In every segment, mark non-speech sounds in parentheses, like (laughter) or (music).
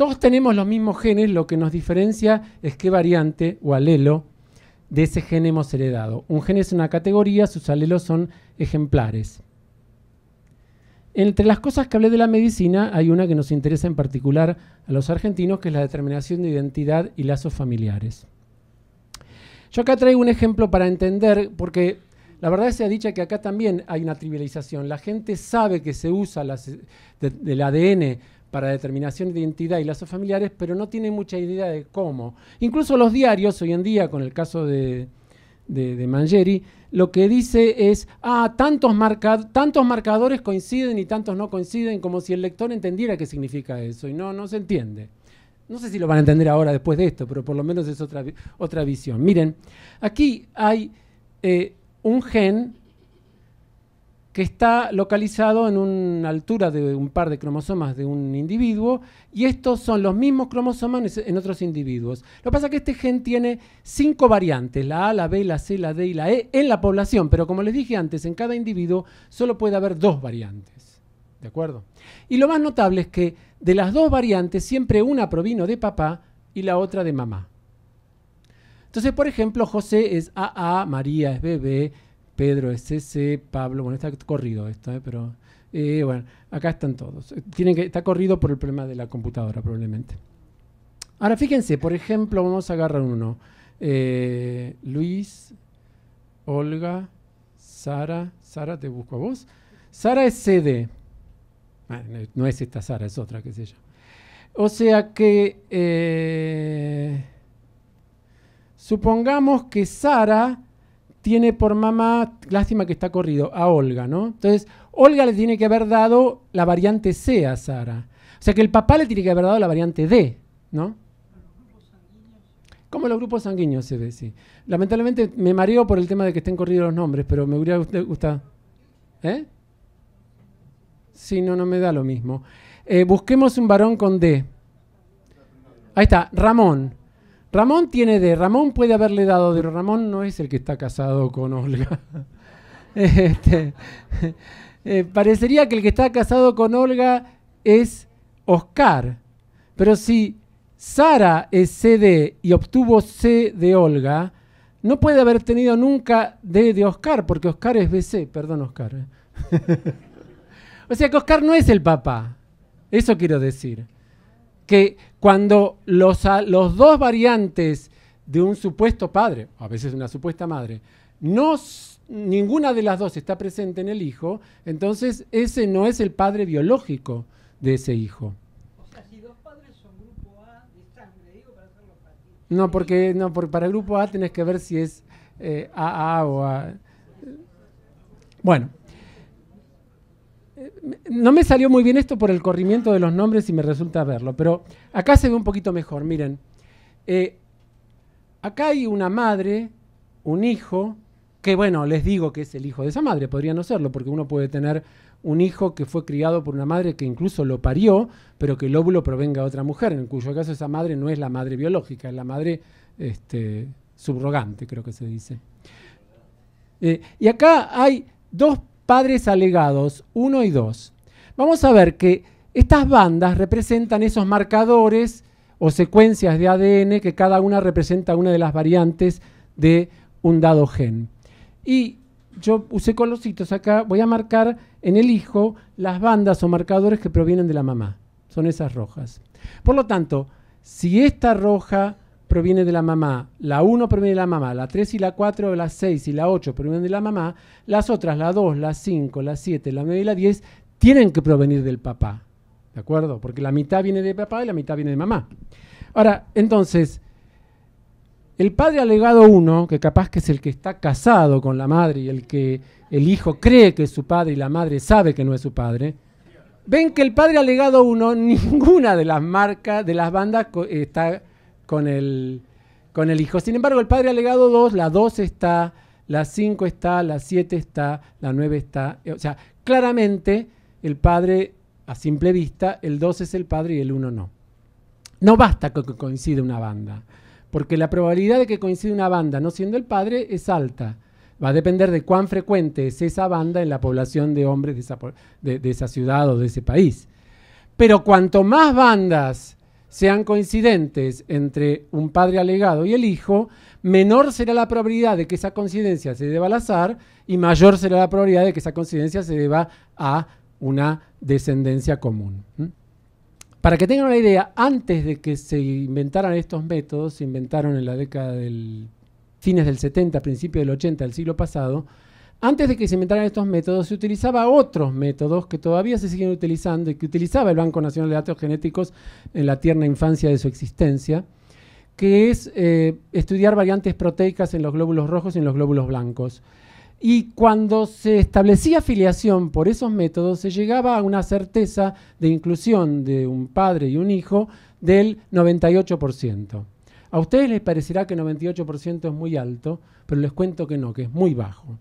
Todos tenemos los mismos genes, lo que nos diferencia es qué variante o alelo de ese gen hemos heredado. Un gen es una categoría, sus alelos son ejemplares. Entre las cosas que hablé de la medicina, hay una que nos interesa en particular a los argentinos, que es la determinación de identidad y lazos familiares. Yo acá traigo un ejemplo para entender, porque la verdad se ha dicho que acá también hay una trivialización. La gente sabe que se usa las, del ADN para determinación de identidad y lazos familiares, pero no tiene mucha idea de cómo. Incluso los diarios hoy en día, con el caso de, de, Mangieri, lo que dice es, ah, tantos, tantos marcadores coinciden y tantos no coinciden, como si el lector entendiera qué significa eso, y no, no se entiende. No sé si lo van a entender ahora después de esto, pero por lo menos es otra, otra visión. Miren, aquí hay eh, un gen que está localizado en una altura de un par de cromosomas de un individuo, y estos son los mismos cromosomas en otros individuos. Lo que pasa es que este gen tiene cinco variantes, la A, la B, la C, la D y la E, en la población, pero como les dije antes, en cada individuo solo puede haber dos variantes. ¿De acuerdo? Y lo más notable es que de las dos variantes siempre una provino de papá y la otra de mamá. Entonces, por ejemplo, José es AA, María es BB, Pedro es Pablo, bueno, está corrido esto, ¿eh? pero eh, bueno, acá están todos. Eh, tienen que, está corrido por el problema de la computadora probablemente. Ahora fíjense, por ejemplo, vamos a agarrar uno. Luis, Olga, Sara, Sara, te busco a vos. Sara es CD. Ah, no, es esta Sara, es otra, qué sé yo. O sea que supongamos que Sara tiene por mamá, lástima que está corrido, a Olga, ¿no? Entonces, Olga le tiene que haber dado la variante C a Sara. O sea que el papá le tiene que haber dado la variante D, ¿no? ¿Cómo los grupos sanguíneos se ve, sí. Lamentablemente me mareo por el tema de que estén corridos los nombres, pero me hubiera gustado. ¿Eh? Sí, no, no me da lo mismo. Eh, busquemos un varón con D. Ahí está, Ramón. Ramón tiene de, Ramón puede haberle dado de, Ramón no es el que está casado con Olga. (laughs) Este, (laughs) eh, parecería que el que está casado con Olga es Oscar, pero si Sara es CD y obtuvo C de Olga, no puede haber tenido nunca D de Oscar, porque Oscar es BC, perdón Oscar. (laughs) o sea que Oscar no es el papá, eso quiero decir que cuando los, los dos variantes de un supuesto padre, a veces una supuesta madre, no, ninguna de las dos está presente en el hijo, entonces ese no es el padre biológico de ese hijo. O sea, si dos padres son grupo A de digo para No, porque no, porque para el grupo A tenés que ver si es AA eh, o A. Bueno, no me salió muy bien esto por el corrimiento de los nombres y me resulta verlo, pero acá se ve un poquito mejor, miren. Eh, acá hay una madre, un hijo, que bueno, les digo que es el hijo de esa madre, podría no serlo, porque uno puede tener un hijo que fue criado por una madre que incluso lo parió, pero que el óvulo provenga de otra mujer, en cuyo caso esa madre no es la madre biológica, es la madre este, subrogante, creo que se dice. Eh, y acá hay dos padres alegados 1 y 2, vamos a ver que estas bandas representan esos marcadores o secuencias de ADN que cada una representa una de las variantes de un dado gen. Y yo usé colorcitos acá, voy a marcar en el hijo las bandas o marcadores que provienen de la mamá. Son esas rojas. Por lo tanto, si esta roja proviene de la mamá, la 1 proviene de la mamá, la 3 y la 4, la 6 y la 8 provienen de la mamá, las otras, la 2, la 5, la 7, la 9 y la 10, tienen que provenir del papá. ¿De acuerdo? Porque la mitad viene de papá y la mitad viene de mamá. Ahora, entonces, el padre alegado 1, que capaz que es el que está casado con la madre y el que el hijo cree que es su padre y la madre sabe que no es su padre, ven que el padre alegado 1, (laughs) ninguna de las marcas, de las bandas está con el, con el hijo. Sin embargo, el padre ha legado dos, la dos está, la cinco está, la siete está, la nueve está. Eh, o sea, claramente el padre, a simple vista, el dos es el padre y el uno no. No basta con que coincida una banda, porque la probabilidad de que coincida una banda no siendo el padre es alta. Va a depender de cuán frecuente es esa banda en la población de hombres de esa, de esa ciudad o de ese país. Pero cuanto más bandas sean coincidentes entre un padre alegado y el hijo, menor será la probabilidad de que esa coincidencia se deba al azar y mayor será la probabilidad de que esa coincidencia se deba a una descendencia común. Para que tengan una idea, antes de que se inventaran estos métodos, se inventaron en la década del fines del 70, principios del 80 del siglo pasado, antes de que se inventaran estos métodos, se utilizaba otros métodos que todavía se siguen utilizando y que utilizaba el Banco Nacional de Datos Genéticos en la tierna infancia de su existencia, que es eh, estudiar variantes proteicas en los glóbulos rojos y en los glóbulos blancos. Y cuando se establecía filiación por esos métodos, se llegaba a una certeza de inclusión de un padre y un hijo del 98%. A ustedes les parecerá que 98% es muy alto, pero les cuento que no, que es muy bajo.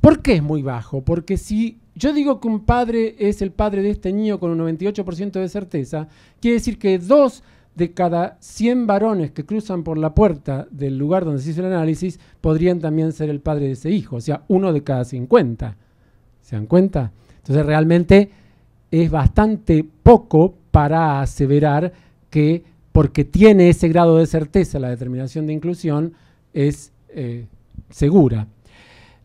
¿Por qué es muy bajo? Porque si yo digo que un padre es el padre de este niño con un 98% de certeza, quiere decir que dos de cada 100 varones que cruzan por la puerta del lugar donde se hizo el análisis podrían también ser el padre de ese hijo, o sea, uno de cada 50. ¿Se dan cuenta? Entonces realmente es bastante poco para aseverar que porque tiene ese grado de certeza, la determinación de inclusión es eh, segura.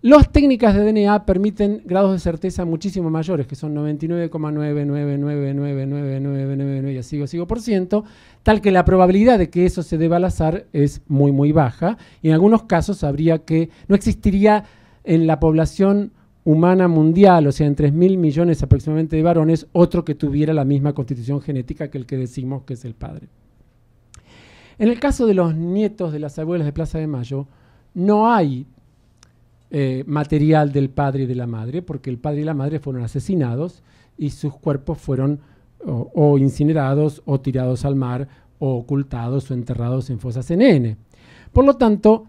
Las técnicas de DNA permiten grados de certeza muchísimo mayores, que son 99,99999999 y así por ciento, tal que la probabilidad de que eso se deba al azar es muy muy baja y en algunos casos habría que no existiría en la población humana mundial, o sea, en 3.000 millones aproximadamente de varones, otro que tuviera la misma constitución genética que el que decimos que es el padre. En el caso de los nietos de las abuelas de Plaza de Mayo, no hay eh, material del padre y de la madre, porque el padre y la madre fueron asesinados y sus cuerpos fueron o, incinerados o tirados al mar o ocultados o enterrados en fosas en N. Por lo tanto,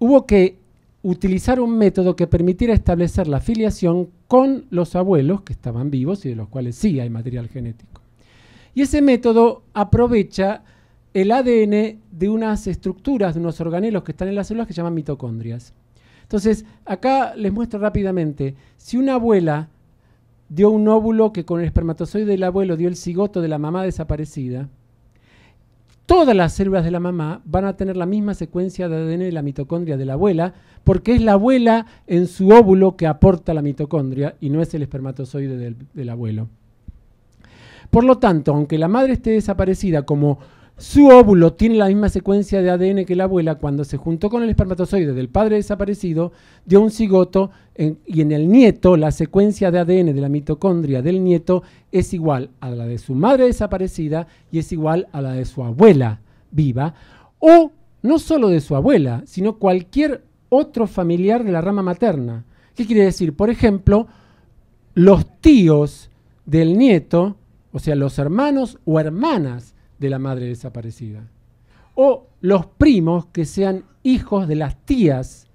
hubo que utilizar un método que permitiera establecer la filiación con los abuelos que estaban vivos y de los cuales sí hay material genético. Y ese método aprovecha el ADN de unas estructuras, de unos organelos que están en las células que se llaman mitocondrias. Entonces, acá les muestro rápidamente, si una abuela dio un óvulo que con el espermatozoide del abuelo dio el cigoto de la mamá desaparecida, todas las células de la mamá van a tener la misma secuencia de ADN de la mitocondria de la abuela, porque es la abuela en su óvulo que aporta la mitocondria y no es el espermatozoide del, del abuelo. Por lo tanto, aunque la madre esté desaparecida como su óvulo tiene la misma secuencia de ADN que la abuela. Cuando se juntó con el espermatozoide del padre desaparecido, dio un cigoto y en el nieto la secuencia de ADN de la mitocondria del nieto es igual a la de su madre desaparecida y es igual a la de su abuela viva. O no solo de su abuela, sino cualquier otro familiar de la rama materna. ¿Qué quiere decir? Por ejemplo, los tíos del nieto, o sea, los hermanos o hermanas de la madre desaparecida. O los primos que sean hijos de las tías,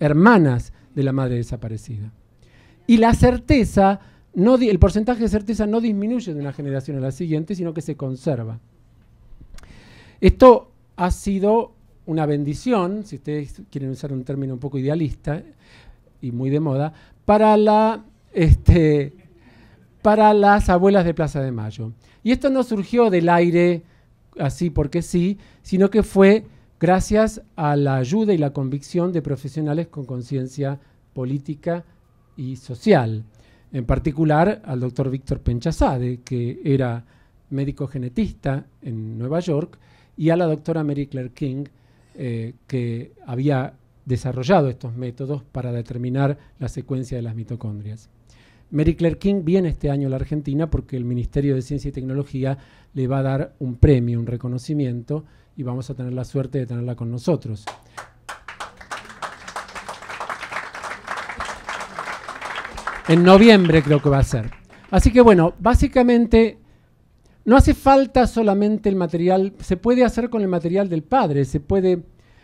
hermanas de la madre desaparecida. Y la certeza, no el porcentaje de certeza no disminuye de una generación a la siguiente, sino que se conserva. Esto ha sido una bendición, si ustedes quieren usar un término un poco idealista y muy de moda, para la este, para las abuelas de Plaza de Mayo. Y esto no surgió del aire así porque sí, sino que fue gracias a la ayuda y la convicción de profesionales con conciencia política y social. En particular al doctor Víctor Penchazade, que era médico genetista en Nueva York, y a la doctora Mary Claire King, eh, que había desarrollado estos métodos para determinar la secuencia de las mitocondrias. Mary Claire King viene este año a la Argentina porque el Ministerio de Ciencia y Tecnología le va a dar un premio, un reconocimiento, y vamos a tener la suerte de tenerla con nosotros. En noviembre creo que va a ser. Así que bueno, básicamente no hace falta solamente el material, se puede hacer con el material del padre, se puede,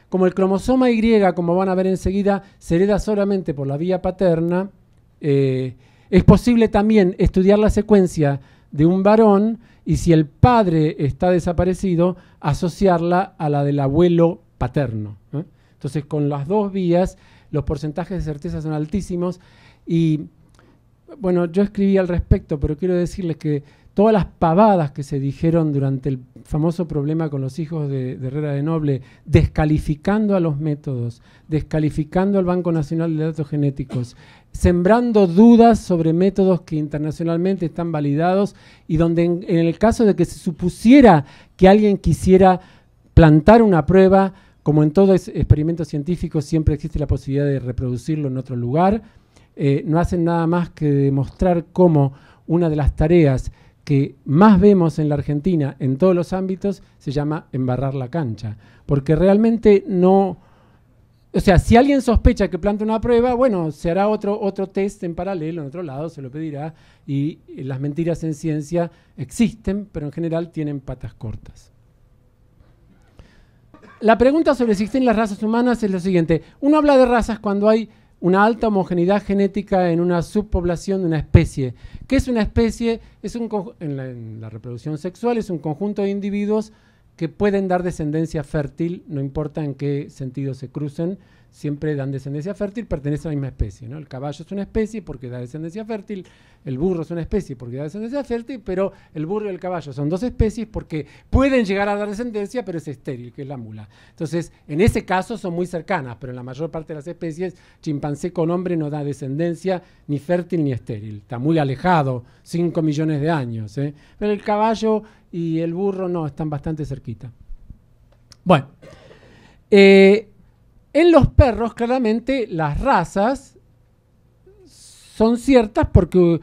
como el cromosoma Y, como van a ver enseguida, se hereda solamente por la vía paterna. Eh, es posible también estudiar la secuencia de un varón y si el padre está desaparecido, asociarla a la del abuelo paterno. Entonces, con las dos vías, los porcentajes de certeza son altísimos y, bueno, yo escribí al respecto, pero quiero decirles que todas las pavadas que se dijeron durante el famoso problema con los hijos de, Herrera de Noble, descalificando a los métodos, descalificando al Banco Nacional de Datos Genéticos, sembrando dudas sobre métodos que internacionalmente están validados y donde en, el caso de que se supusiera que alguien quisiera plantar una prueba, como en todo experimento científico siempre existe la posibilidad de reproducirlo en otro lugar, eh, no hacen nada más que demostrar cómo una de las tareas que más vemos en la Argentina en todos los ámbitos se llama embarrar la cancha, porque realmente no o sea, si alguien sospecha que plantea una prueba, bueno, se hará otro, otro test en paralelo, en otro lado, se lo pedirá. Y las mentiras en ciencia existen, pero en general tienen patas cortas. La pregunta sobre si existen las razas humanas es lo siguiente. Uno habla de razas cuando hay una alta homogeneidad genética en una subpoblación de una especie. ¿Qué es una especie? Es un, en la reproducción sexual es un conjunto de individuos que pueden dar descendencia fértil, no importa en qué sentido se crucen, siempre dan descendencia fértil, pertenecen a la misma especie. ¿no? El caballo es una especie porque da descendencia fértil, el burro es una especie porque da descendencia fértil, pero el burro y el caballo son dos especies porque pueden llegar a dar descendencia, pero es estéril, que es la mula. Entonces, en ese caso son muy cercanas, pero en la mayor parte de las especies, chimpancé con hombre no da descendencia ni fértil ni estéril. Está muy alejado, 5 millones de años. ¿eh? Pero el caballo y el burro no, están bastante cerquita. Bueno. Eh, en los perros, claramente, las razas son ciertas porque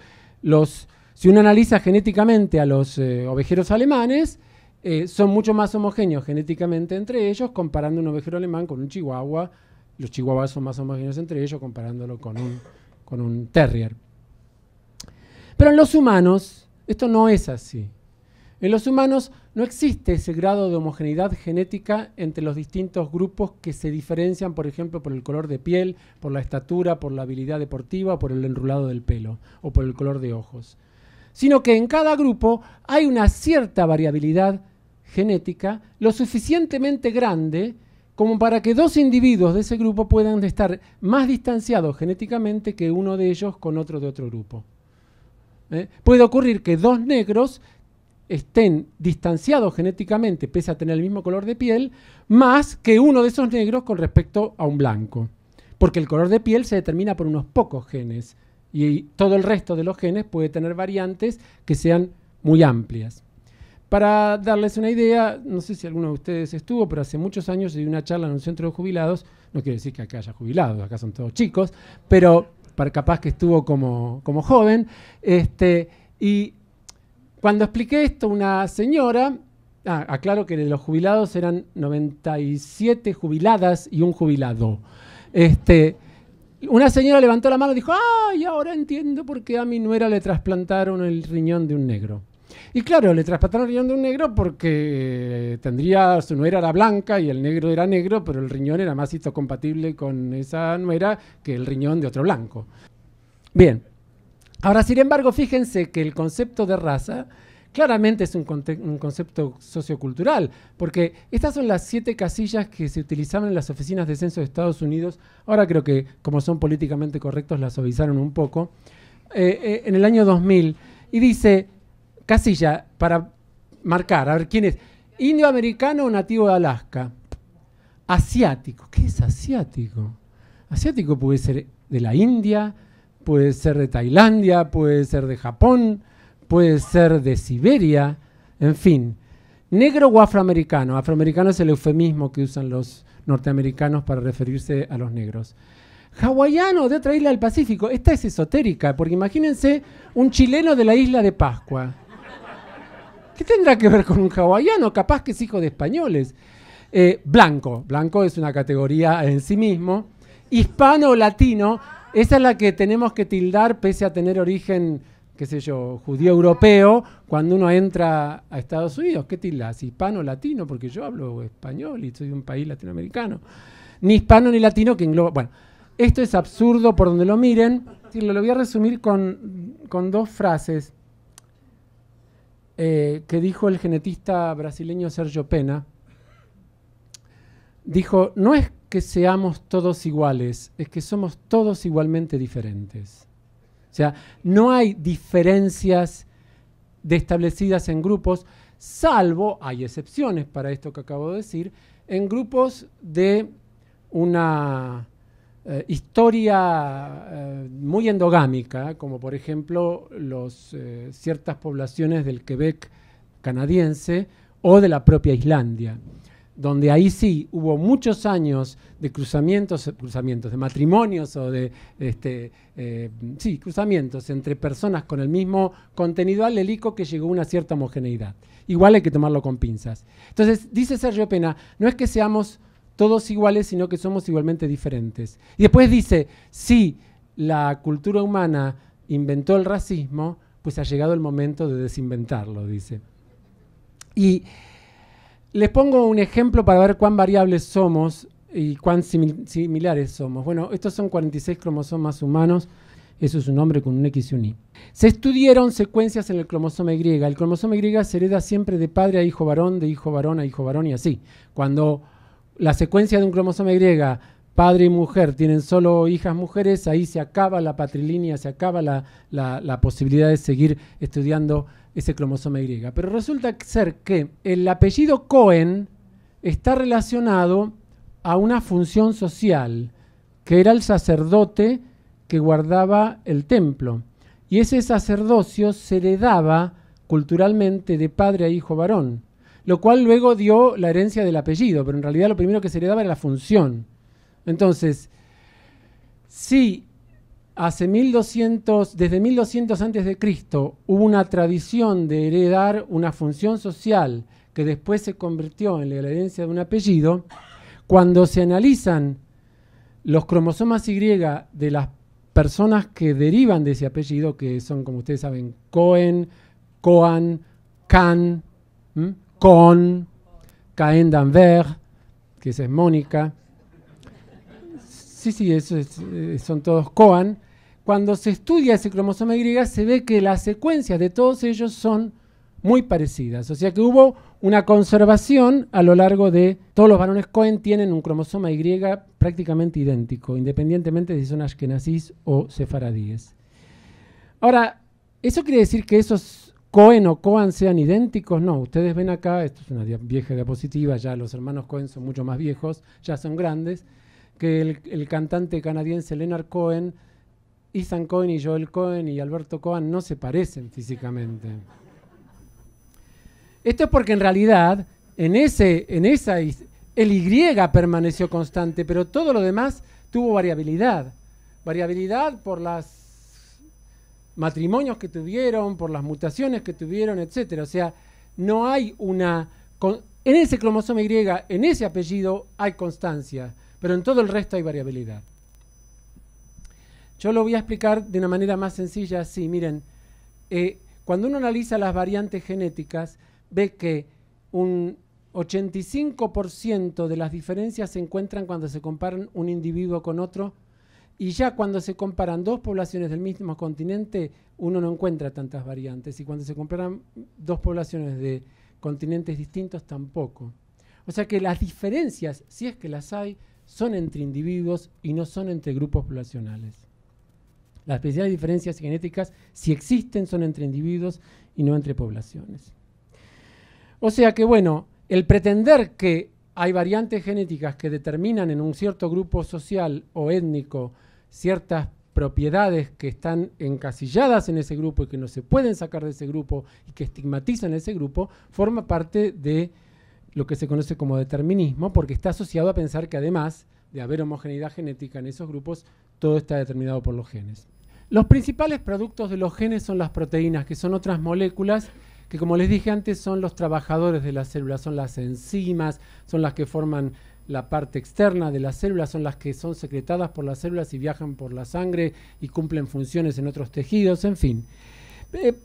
si uno analiza genéticamente a los eh, ovejeros alemanes, eh, son mucho más homogéneos genéticamente entre ellos, comparando un ovejero alemán con un chihuahua. Los chihuahuas son más homogéneos entre ellos, comparándolo con un terrier. Pero en los humanos, esto no es así. En los humanos no existe ese grado de homogeneidad genética entre los distintos grupos que se diferencian, por ejemplo, por el color de piel, por la estatura, por la habilidad deportiva, por el enrulado del pelo o por el color de ojos, sino que en cada grupo hay una cierta variabilidad genética lo suficientemente grande como para que dos individuos de ese grupo puedan estar más distanciados genéticamente que uno de ellos con otro de otro grupo. ¿eh? Puede ocurrir que dos negros estén distanciados genéticamente, pese a tener el mismo color de piel, más que uno de esos negros con respecto a un blanco. Porque el color de piel se determina por unos pocos genes y todo el resto de los genes puede tener variantes que sean muy amplias. Para darles una idea, no sé si alguno de ustedes estuvo, pero hace muchos años di una charla en un centro de jubilados, no quiere decir que acá haya jubilados, acá son todos chicos, pero para capaz que estuvo como, como joven, este, y cuando expliqué esto, una señora, ah, aclaro que de los jubilados eran 97 jubiladas y un jubilado. Este, una señora levantó la mano y dijo, ay, ahora entiendo por qué a mi nuera le trasplantaron el riñón de un negro. Y claro, le trasplantaron el riñón de un negro porque eh, tendría, su nuera era blanca y el negro era negro, pero el riñón era más histocompatible con esa nuera que el riñón de otro blanco. Bien, Ahora, sin embargo, fíjense que el concepto de raza claramente es un, concepto sociocultural, porque estas son las siete casillas que se utilizaban en las oficinas de censo de Estados Unidos. Ahora creo que, como son políticamente correctos, las avisaron un poco. Eh, eh, en el año 2000, y dice casilla para marcar, a ver quién es, indio americano o nativo de Alaska, asiático, ¿qué es asiático? Asiático puede ser de la India, puede ser de Tailandia, puede ser de Japón, puede ser de Siberia, en fin. Negro o afroamericano. Afroamericano es el eufemismo que usan los norteamericanos para referirse a los negros. Hawaiano de otra isla del Pacífico. Esta es esotérica, porque imagínense un chileno de la isla de Pascua. ¿Qué tendrá que ver con un hawaiano? Capaz que es hijo de españoles. Eh, blanco. Blanco es una categoría en sí mismo. Hispano o latino esa es la que tenemos que tildar pese a tener origen, qué sé yo, judío europeo, cuando uno entra a Estados Unidos. ¿Qué tildas? Hispano, latino, porque yo hablo español y soy de un país latinoamericano. Ni hispano ni latino que engloba... Bueno, esto es absurdo por donde lo miren. Lo voy a resumir con, dos frases eh, que dijo el genetista brasileño Sergio Pena. Dijo, no es que seamos todos iguales, es que somos todos igualmente diferentes. O sea, no hay diferencias establecidas en grupos, salvo, hay excepciones para esto que acabo de decir, en grupos de una eh, historia eh, muy endogámica, como por ejemplo los, eh, ciertas poblaciones del Quebec canadiense o de la propia Islandia donde ahí sí hubo muchos años de cruzamientos, cruzamientos de matrimonios o de, este, eh, sí, cruzamientos entre personas con el mismo contenido alelico que llegó a una cierta homogeneidad. Igual hay que tomarlo con pinzas. Entonces, dice Sergio Pena, no es que seamos todos iguales, sino que somos igualmente diferentes. Y después dice, si la cultura humana inventó el racismo, pues ha llegado el momento de desinventarlo, dice. Y les pongo un ejemplo para ver cuán variables somos y cuán similares somos. Bueno, estos son 46 cromosomas humanos. Eso es un hombre con un X y un Y. Se estudiaron secuencias en el cromosoma Y. El cromosoma Y se hereda siempre de padre a hijo varón, de hijo varón a hijo varón y así. Cuando la secuencia de un cromosoma Y, padre y mujer, tienen solo hijas mujeres, ahí se acaba la patrilínea, se acaba la, la posibilidad de seguir estudiando ese cromosoma Y. Pero resulta ser que el apellido Cohen está relacionado a una función social, que era el sacerdote que guardaba el templo. Y ese sacerdocio se daba culturalmente de padre a hijo varón, lo cual luego dio la herencia del apellido, pero en realidad lo primero que se le daba era la función. Entonces, si hace 1200, desde 1200 antes de Cristo hubo una tradición de heredar una función social que después se convirtió en la herencia de un apellido. Cuando se analizan los cromosomas Y de las personas que derivan de ese apellido, que son, como ustedes saben, Cohen, Coan, Can, Con, Caen Danver, que esa es Mónica. Sí, sí, eh, son todos Coan cuando se estudia ese cromosoma Y se ve que las secuencias de todos ellos son muy parecidas. O sea que hubo una conservación a lo largo de todos los varones Cohen tienen un cromosoma Y prácticamente idéntico, independientemente de si son ashkenazis o sefaradíes. Ahora, ¿eso quiere decir que esos Cohen o Cohen sean idénticos? No, ustedes ven acá, esto es una vieja diapositiva, ya los hermanos Cohen son mucho más viejos, ya son grandes, que el, el cantante canadiense Leonard Cohen Ethan Cohen y Joel Cohen y Alberto Cohen no se parecen físicamente. Esto es porque en realidad en, ese, en esa el Y permaneció constante, pero todo lo demás tuvo variabilidad. Variabilidad por los matrimonios que tuvieron, por las mutaciones que tuvieron, etc. O sea, no hay una... en ese cromosoma Y, en ese apellido, hay constancia, pero en todo el resto hay variabilidad. Yo lo voy a explicar de una manera más sencilla así. Miren, eh, cuando uno analiza las variantes genéticas, ve que un 85% de las diferencias se encuentran cuando se comparan un individuo con otro y ya cuando se comparan dos poblaciones del mismo continente, uno no encuentra tantas variantes. Y cuando se comparan dos poblaciones de continentes distintos, tampoco. O sea que las diferencias, si es que las hay, son entre individuos y no son entre grupos poblacionales. Las especiales diferencias genéticas, si existen, son entre individuos y no entre poblaciones. O sea que, bueno, el pretender que hay variantes genéticas que determinan en un cierto grupo social o étnico ciertas propiedades que están encasilladas en ese grupo y que no se pueden sacar de ese grupo y que estigmatizan ese grupo, forma parte de lo que se conoce como determinismo, porque está asociado a pensar que además de haber homogeneidad genética en esos grupos, todo está determinado por los genes. Los principales productos de los genes son las proteínas, que son otras moléculas que como les dije antes son los trabajadores de las células, son las enzimas, son las que forman la parte externa de las células, son las que son secretadas por las células y viajan por la sangre y cumplen funciones en otros tejidos, en fin. Eh,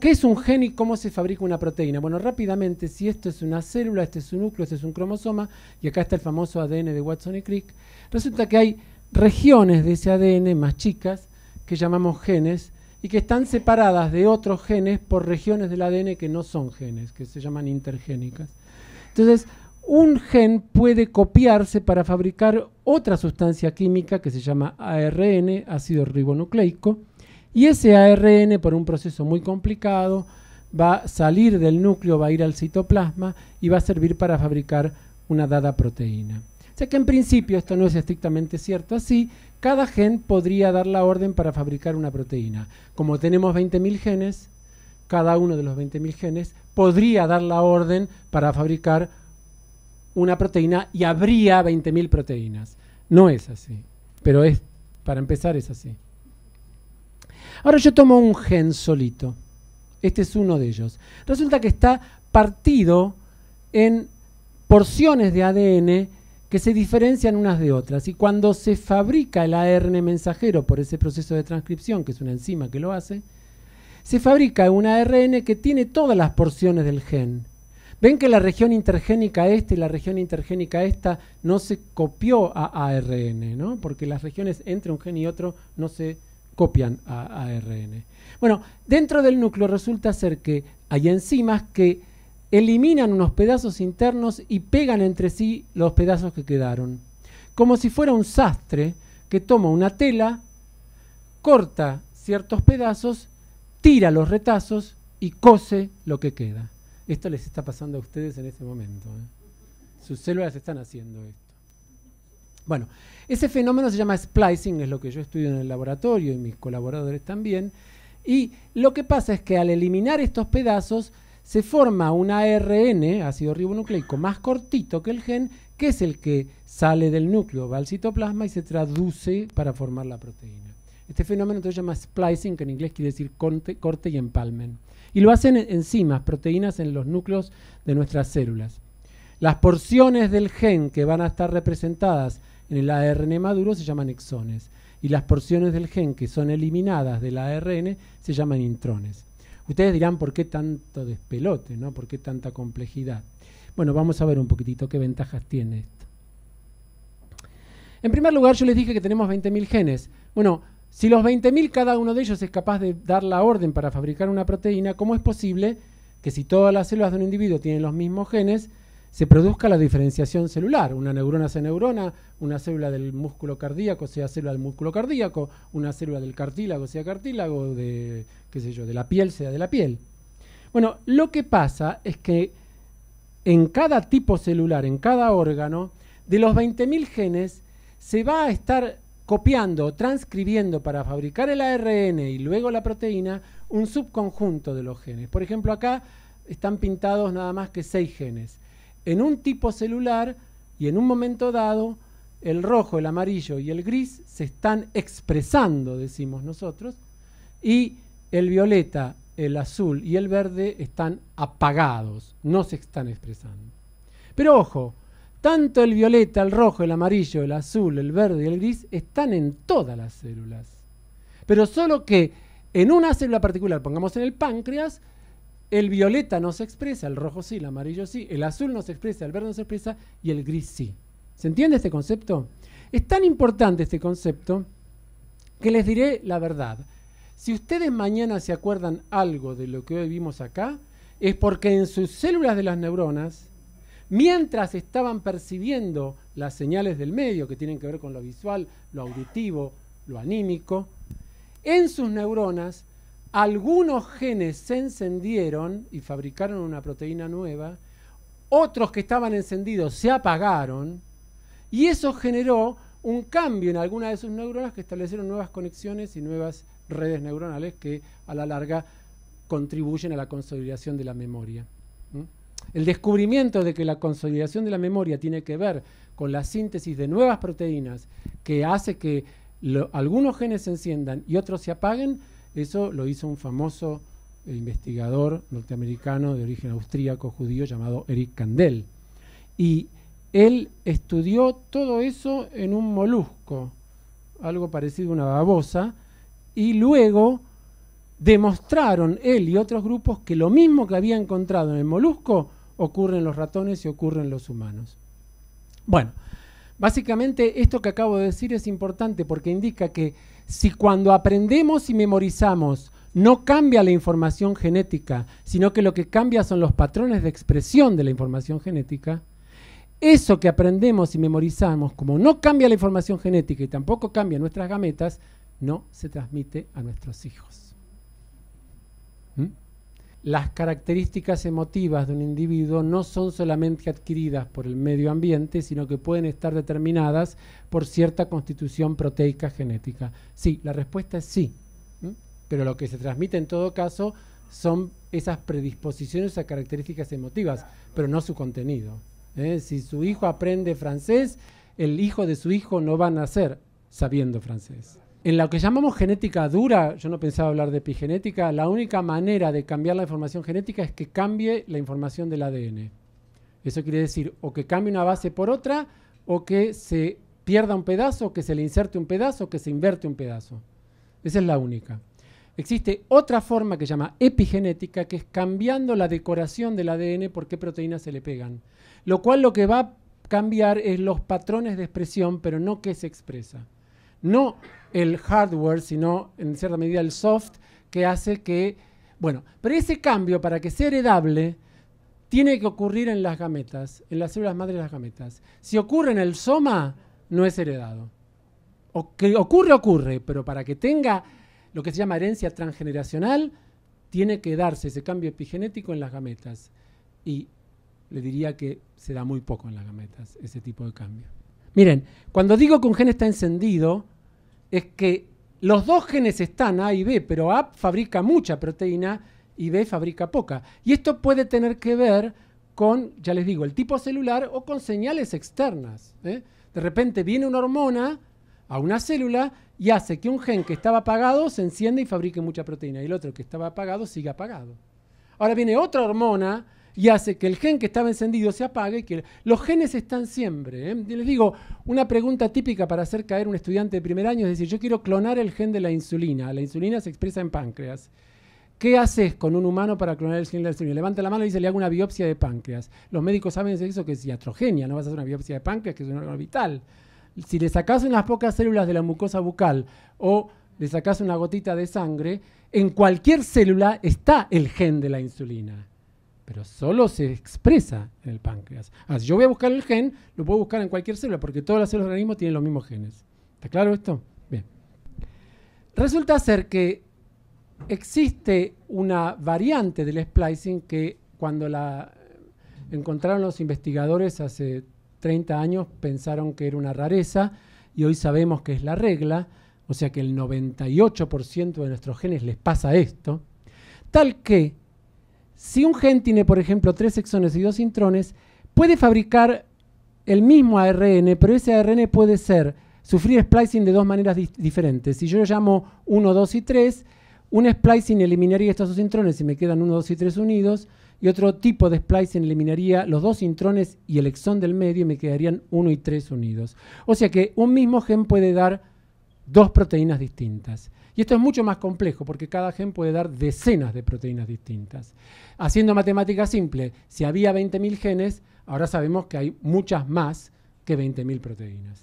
qué es un gen y cómo se fabrica una proteína? Bueno, rápidamente, si esto es una célula, este es un núcleo, este es un cromosoma, y acá está el famoso ADN de Watson y Crick, resulta que hay regiones de ese ADN más chicas que llamamos genes y que están separadas de otros genes por regiones del ADN que no son genes, que se llaman intergénicas. Entonces, un gen puede copiarse para fabricar otra sustancia química que se llama ARN, ácido ribonucleico, y ese ARN, por un proceso muy complicado, va a salir del núcleo, va a ir al citoplasma y va a servir para fabricar una dada proteína. Sé que en principio esto no es estrictamente cierto así, cada gen podría dar la orden para fabricar una proteína. Como tenemos 20.000 genes, cada uno de los 20.000 genes podría dar la orden para fabricar una proteína y habría 20.000 proteínas. No es así, pero es, para empezar es así. Ahora yo tomo un gen solito. Este es uno de ellos. Resulta que está partido en porciones de ADN que se diferencian unas de otras. Y cuando se fabrica el ARN mensajero por ese proceso de transcripción, que es una enzima que lo hace, se fabrica un ARN que tiene todas las porciones del gen. Ven que la región intergénica esta y la región intergénica esta no se copió a ARN, ¿no? Porque las regiones entre un gen y otro no se copian a ARN. Bueno, dentro del núcleo resulta ser que hay enzimas que eliminan unos pedazos internos y pegan entre sí los pedazos que quedaron. Como si fuera un sastre que toma una tela, corta ciertos pedazos, tira los retazos y cose lo que queda. Esto les está pasando a ustedes en este momento. ¿eh? Sus células están haciendo esto. Bueno, ese fenómeno se llama splicing, es lo que yo estudio en el laboratorio y mis colaboradores también. Y lo que pasa es que al eliminar estos pedazos, se forma un ARN, ácido ribonucleico, más cortito que el gen, que es el que sale del núcleo, va al citoplasma y se traduce para formar la proteína. Este fenómeno se llama splicing, que en inglés quiere decir corte, corte y empalmen. Y lo hacen enzimas, proteínas en los núcleos de nuestras células. Las porciones del gen que van a estar representadas en el ARN maduro se llaman exones y las porciones del gen que son eliminadas del ARN se llaman intrones. Ustedes dirán por qué tanto despelote, ¿no? ¿Por qué tanta complejidad? Bueno, vamos a ver un poquitito qué ventajas tiene esto. En primer lugar, yo les dije que tenemos 20.000 genes. Bueno, si los 20.000 cada uno de ellos es capaz de dar la orden para fabricar una proteína, ¿cómo es posible que si todas las células de un individuo tienen los mismos genes, se produzca la diferenciación celular? Una neurona se neurona, una célula del músculo cardíaco sea célula del músculo cardíaco, una célula del cartílago sea cartílago, de qué sé yo, de la piel sea de la piel. Bueno, lo que pasa es que en cada tipo celular, en cada órgano, de los 20.000 genes se va a estar copiando, transcribiendo para fabricar el ARN y luego la proteína un subconjunto de los genes. Por ejemplo, acá están pintados nada más que seis genes. En un tipo celular y en un momento dado, el rojo, el amarillo y el gris se están expresando, decimos nosotros, y el violeta, el azul y el verde están apagados, no se están expresando. Pero ojo, tanto el violeta, el rojo, el amarillo, el azul, el verde y el gris están en todas las células. Pero solo que en una célula particular, pongamos en el páncreas, el violeta no se expresa, el rojo sí, el amarillo sí, el azul no se expresa, el verde no se expresa y el gris sí. ¿Se entiende este concepto? Es tan importante este concepto que les diré la verdad. Si ustedes mañana se acuerdan algo de lo que hoy vimos acá, es porque en sus células de las neuronas, mientras estaban percibiendo las señales del medio que tienen que ver con lo visual, lo auditivo, lo anímico, en sus neuronas algunos genes se encendieron y fabricaron una proteína nueva, otros que estaban encendidos se apagaron y eso generó un cambio en alguna de sus neuronas que establecieron nuevas conexiones y nuevas redes neuronales que a la larga contribuyen a la consolidación de la memoria. El descubrimiento de que la consolidación de la memoria tiene que ver con la síntesis de nuevas proteínas que hace que algunos genes se enciendan y otros se apaguen, eso lo hizo un famoso eh, investigador norteamericano de origen austríaco judío llamado Eric Kandel. Y él estudió todo eso en un molusco, algo parecido a una babosa, y luego demostraron él y otros grupos que lo mismo que había encontrado en el molusco ocurre en los ratones y ocurre en los humanos. Bueno, básicamente esto que acabo de decir es importante porque indica que si cuando aprendemos y memorizamos no cambia la información genética, sino que lo que cambia son los patrones de expresión de la información genética, eso que aprendemos y memorizamos, como no cambia la información genética y tampoco cambia nuestras gametas, no se transmite a nuestros hijos. ¿Mm? Las características emotivas de un individuo no son solamente adquiridas por el medio ambiente, sino que pueden estar determinadas por cierta constitución proteica genética. Sí, la respuesta es sí, ¿Mm? pero lo que se transmite en todo caso son esas predisposiciones a características emotivas, pero no su contenido. ¿eh? Si su hijo aprende francés, el hijo de su hijo no va a nacer sabiendo francés. En lo que llamamos genética dura, yo no pensaba hablar de epigenética, la única manera de cambiar la información genética es que cambie la información del ADN. Eso quiere decir o que cambie una base por otra, o que se pierda un pedazo, que se le inserte un pedazo, que se inverte un pedazo. Esa es la única. Existe otra forma que se llama epigenética, que es cambiando la decoración del ADN por qué proteínas se le pegan. Lo cual lo que va a cambiar es los patrones de expresión, pero no qué se expresa no el hardware, sino en cierta medida el soft que hace que, bueno, pero ese cambio para que sea heredable tiene que ocurrir en las gametas, en las células madres de las gametas. Si ocurre en el soma, no es heredado. O que ocurre, ocurre, pero para que tenga lo que se llama herencia transgeneracional, tiene que darse ese cambio epigenético en las gametas. Y le diría que se da muy poco en las gametas ese tipo de cambio. Miren, cuando digo que un gen está encendido, es que los dos genes están, A y B, pero A fabrica mucha proteína y B fabrica poca. Y esto puede tener que ver con, ya les digo, el tipo celular o con señales externas. ¿eh? De repente viene una hormona a una célula y hace que un gen que estaba apagado se encienda y fabrique mucha proteína y el otro que estaba apagado siga apagado. Ahora viene otra hormona y hace que el gen que estaba encendido se apague. Que los genes están siempre. ¿eh? les digo, una pregunta típica para hacer caer un estudiante de primer año es decir, yo quiero clonar el gen de la insulina. La insulina se expresa en páncreas. ¿Qué haces con un humano para clonar el gen de la insulina? Levanta la mano y dice, le hago una biopsia de páncreas. Los médicos saben eso que es iatrogenia, no vas a hacer una biopsia de páncreas, que es un órgano vital. Si le sacas unas pocas células de la mucosa bucal o le sacas una gotita de sangre, en cualquier célula está el gen de la insulina pero solo se expresa en el páncreas. Ah, si yo voy a buscar el gen, lo puedo buscar en cualquier célula, porque todas las células del organismo tienen los mismos genes. ¿Está claro esto? Bien. Resulta ser que existe una variante del splicing que cuando la eh, encontraron los investigadores hace 30 años pensaron que era una rareza y hoy sabemos que es la regla, o sea que el 98% de nuestros genes les pasa esto, tal que si un gen tiene, por ejemplo, tres exones y dos intrones, puede fabricar el mismo ARN, pero ese ARN puede ser sufrir splicing de dos maneras diferentes. Si yo lo llamo 1, 2 y 3, un splicing eliminaría estos dos intrones y me quedan 1, 2 y 3 unidos, y otro tipo de splicing eliminaría los dos intrones y el exón del medio y me quedarían 1 y 3 unidos. O sea que un mismo gen puede dar dos proteínas distintas. Y esto es mucho más complejo porque cada gen puede dar decenas de proteínas distintas. Haciendo matemática simple, si había 20.000 genes, ahora sabemos que hay muchas más que 20.000 proteínas.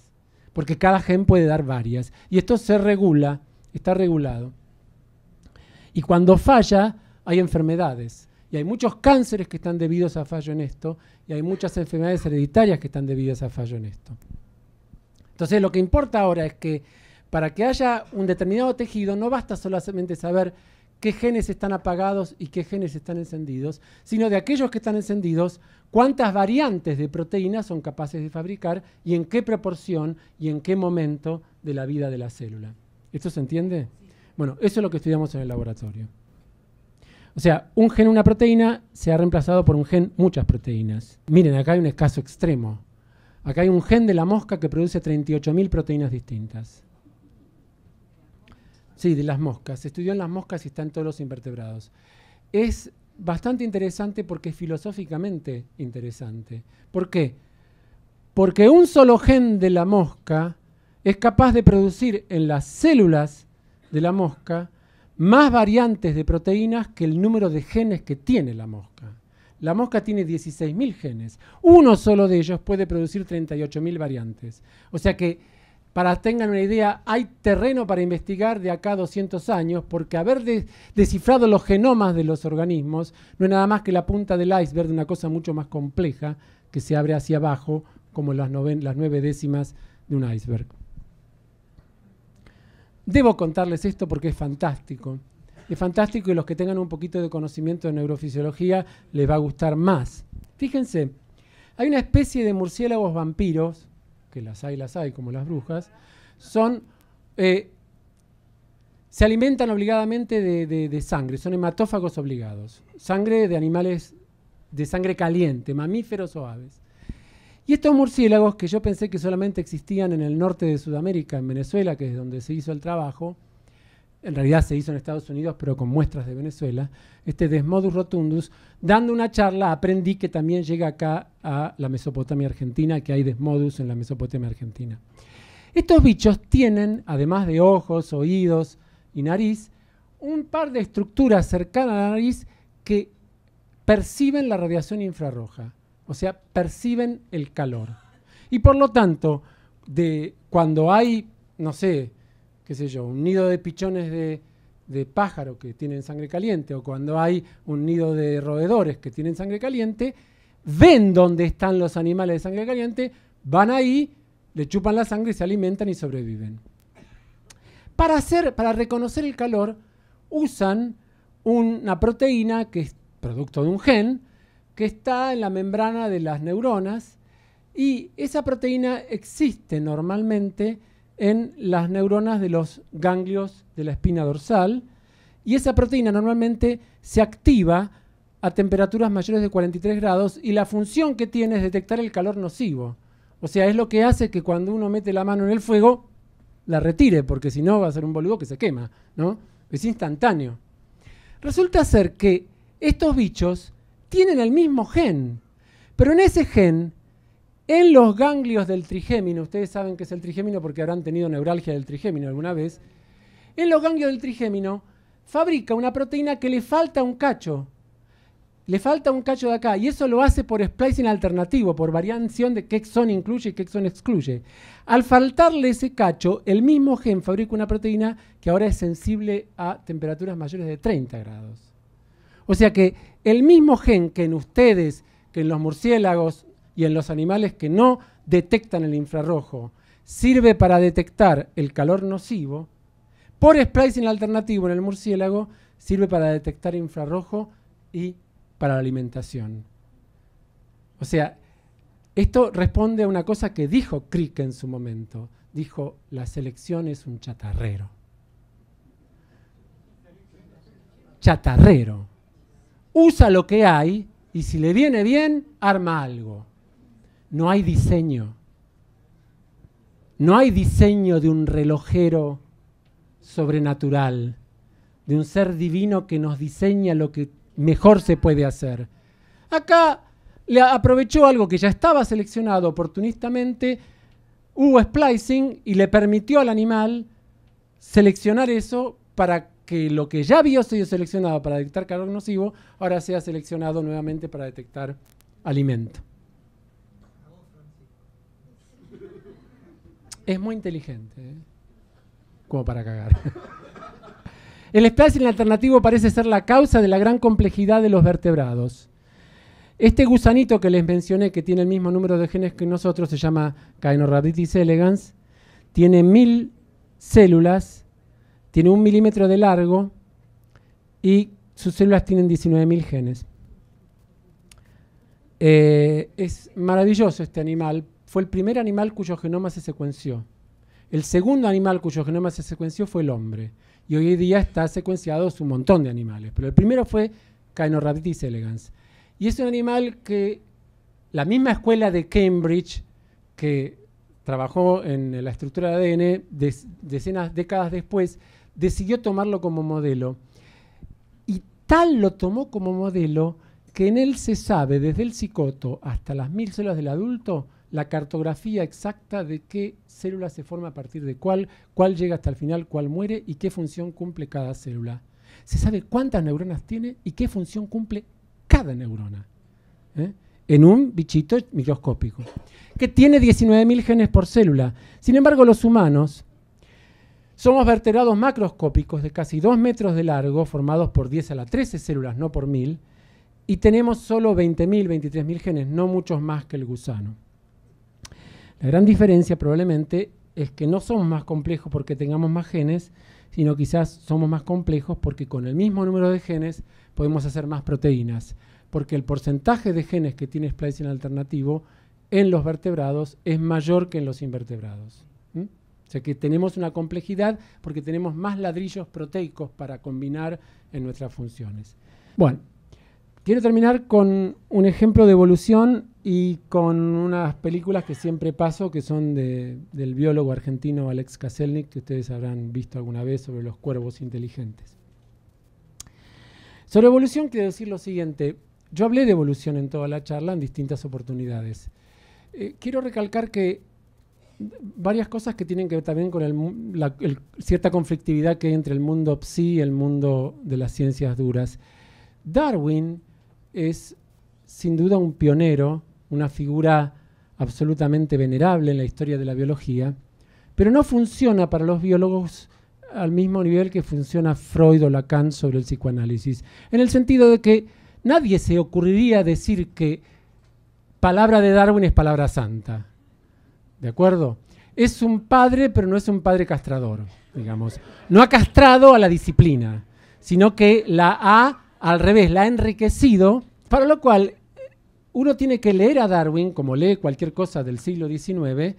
Porque cada gen puede dar varias. Y esto se regula, está regulado. Y cuando falla, hay enfermedades. Y hay muchos cánceres que están debidos a fallo en esto. Y hay muchas enfermedades hereditarias que están debidas a fallo en esto. Entonces lo que importa ahora es que para que haya un determinado tejido no basta solamente saber qué genes están apagados y qué genes están encendidos, sino de aquellos que están encendidos, cuántas variantes de proteínas son capaces de fabricar y en qué proporción y en qué momento de la vida de la célula. ¿Esto se entiende? Bueno, eso es lo que estudiamos en el laboratorio. O sea, un gen, una proteína, se ha reemplazado por un gen, muchas proteínas. Miren, acá hay un escaso extremo. Acá hay un gen de la mosca que produce 38.000 proteínas distintas. Sí, de las moscas. Se estudió en las moscas y está en todos los invertebrados. Es bastante interesante porque es filosóficamente interesante. ¿Por qué? Porque un solo gen de la mosca es capaz de producir en las células de la mosca más variantes de proteínas que el número de genes que tiene la mosca. La mosca tiene 16.000 genes. Uno solo de ellos puede producir 38.000 variantes. O sea que para tengan una idea, hay terreno para investigar de acá a 200 años, porque haber descifrado los genomas de los organismos no es nada más que la punta del iceberg de una cosa mucho más compleja que se abre hacia abajo, como las, las nueve décimas de un iceberg. Debo contarles esto porque es fantástico. Es fantástico y los que tengan un poquito de conocimiento de neurofisiología les va a gustar más. Fíjense, hay una especie de murciélagos vampiros que las hay, las hay, como las brujas, son... Eh, se alimentan obligadamente de, de, sangre, son hematófagos obligados. Sangre de animales de sangre caliente, mamíferos o aves. Y estos murciélagos, que yo pensé que solamente existían en el norte de Sudamérica, en Venezuela, que es donde se hizo el trabajo, en realidad se hizo en Estados Unidos, pero con muestras de Venezuela, este Desmodus Rotundus, dando una charla, aprendí que también llega acá a la Mesopotamia Argentina, que hay Desmodus en la Mesopotamia Argentina. Estos bichos tienen, además de ojos, oídos y nariz, un par de estructuras cercanas a la nariz que perciben la radiación infrarroja, o sea, perciben el calor. Y por lo tanto, de, cuando hay, no sé, qué sé yo, un nido de pichones de, pájaro que tienen sangre caliente o cuando hay un nido de roedores que tienen sangre caliente, ven dónde están los animales de sangre caliente, van ahí, le chupan la sangre y se alimentan y sobreviven. Para, hacer, para reconocer el calor usan una proteína que es producto de un gen que está en la membrana de las neuronas y esa proteína existe normalmente en las neuronas de los ganglios de la espina dorsal. Y esa proteína normalmente se activa a temperaturas mayores de 43 grados y la función que tiene es detectar el calor nocivo. O sea, es lo que hace que cuando uno mete la mano en el fuego, la retire, porque si no va a ser un boludo que se quema, ¿no? Es instantáneo. Resulta ser que estos bichos tienen el mismo gen, pero en ese gen en los ganglios del trigémino, ustedes saben que es el trigémino porque habrán tenido neuralgia del trigémino alguna vez, en los ganglios del trigémino fabrica una proteína que le falta un cacho. Le falta un cacho de acá y eso lo hace por splicing alternativo, por variación de qué exón incluye y qué exón excluye. Al faltarle ese cacho, el mismo gen fabrica una proteína que ahora es sensible a temperaturas mayores de 30 grados. O sea que el mismo gen que en ustedes, que en los murciélagos, y en los animales que no detectan el infrarrojo sirve para detectar el calor nocivo, por splicing alternativo en el murciélago sirve para detectar infrarrojo y para la alimentación. O sea, esto responde a una cosa que dijo Crick en su momento. Dijo, la selección es un chatarrero. Chatarrero. Usa lo que hay y si le viene bien, arma algo no hay diseño. No hay diseño de un relojero sobrenatural, de un ser divino que nos diseña lo que mejor se puede hacer. Acá le aprovechó algo que ya estaba seleccionado oportunistamente, hubo splicing y le permitió al animal seleccionar eso para que lo que ya había sido seleccionado para detectar calor nocivo, ahora sea seleccionado nuevamente para detectar alimento. es muy inteligente. ¿eh? Como para cagar. El en alternativo parece ser la causa de la gran complejidad de los vertebrados. Este gusanito que les mencioné, que tiene el mismo número de genes que nosotros, se llama Caenorhabditis elegans, tiene mil células, tiene un milímetro de largo y sus células tienen 19.000 genes. Eh, es maravilloso este animal fue el primer animal cuyo genoma se secuenció. El segundo animal cuyo genoma se secuenció fue el hombre. Y hoy día está secuenciado un montón de animales. Pero el primero fue Caenorhabditis elegans. Y es un animal que la misma escuela de Cambridge que trabajó en la estructura de ADN decenas de décadas después, decidió tomarlo como modelo. Y tal lo tomó como modelo que en él se sabe desde el cicoto hasta las mil células del adulto la cartografía exacta de qué célula se forma a partir de cuál, cuál llega hasta el final, cuál muere y qué función cumple cada célula. Se sabe cuántas neuronas tiene y qué función cumple cada neurona. ¿eh? en un bichito microscópico, que tiene 19.000 genes por célula. Sin embargo, los humanos somos vertebrados macroscópicos de casi 2 metros de largo, formados por 10 a la 13 células, no por 1.000, y tenemos solo 20.000, 23.000 genes, no muchos más que el gusano. La gran diferencia probablemente es que no somos más complejos porque tengamos más genes, sino quizás somos más complejos porque con el mismo número de genes podemos hacer más proteínas, porque el porcentaje de genes que tiene splicing alternativo en los vertebrados es mayor que en los invertebrados. O sea que tenemos una complejidad porque tenemos más ladrillos proteicos para combinar en nuestras funciones. Bueno, quiero terminar con un ejemplo de evolución y con unas películas que siempre paso, que son del biólogo argentino Alex Kaselnik, que ustedes habrán visto alguna vez sobre los cuervos inteligentes. Sobre evolución quiero decir lo siguiente. Yo hablé de evolución en toda la charla en distintas oportunidades. Eh, quiero recalcar que varias cosas que tienen que ver también con la cierta conflictividad que hay entre el mundo psi y el mundo de las ciencias duras. Darwin es sin duda un pionero una figura absolutamente venerable en la historia de la biología, pero no funciona para los biólogos al mismo nivel que funciona Freud o Lacan sobre el psicoanálisis, en el sentido de que nadie se ocurriría decir que palabra de Darwin es palabra santa. ¿De acuerdo? Es un padre, pero no es un padre castrador, digamos. No ha castrado a la disciplina, sino que la ha, al revés, la ha enriquecido, para lo cual uno tiene que leer a Darwin, como lee cualquier cosa del siglo XIX,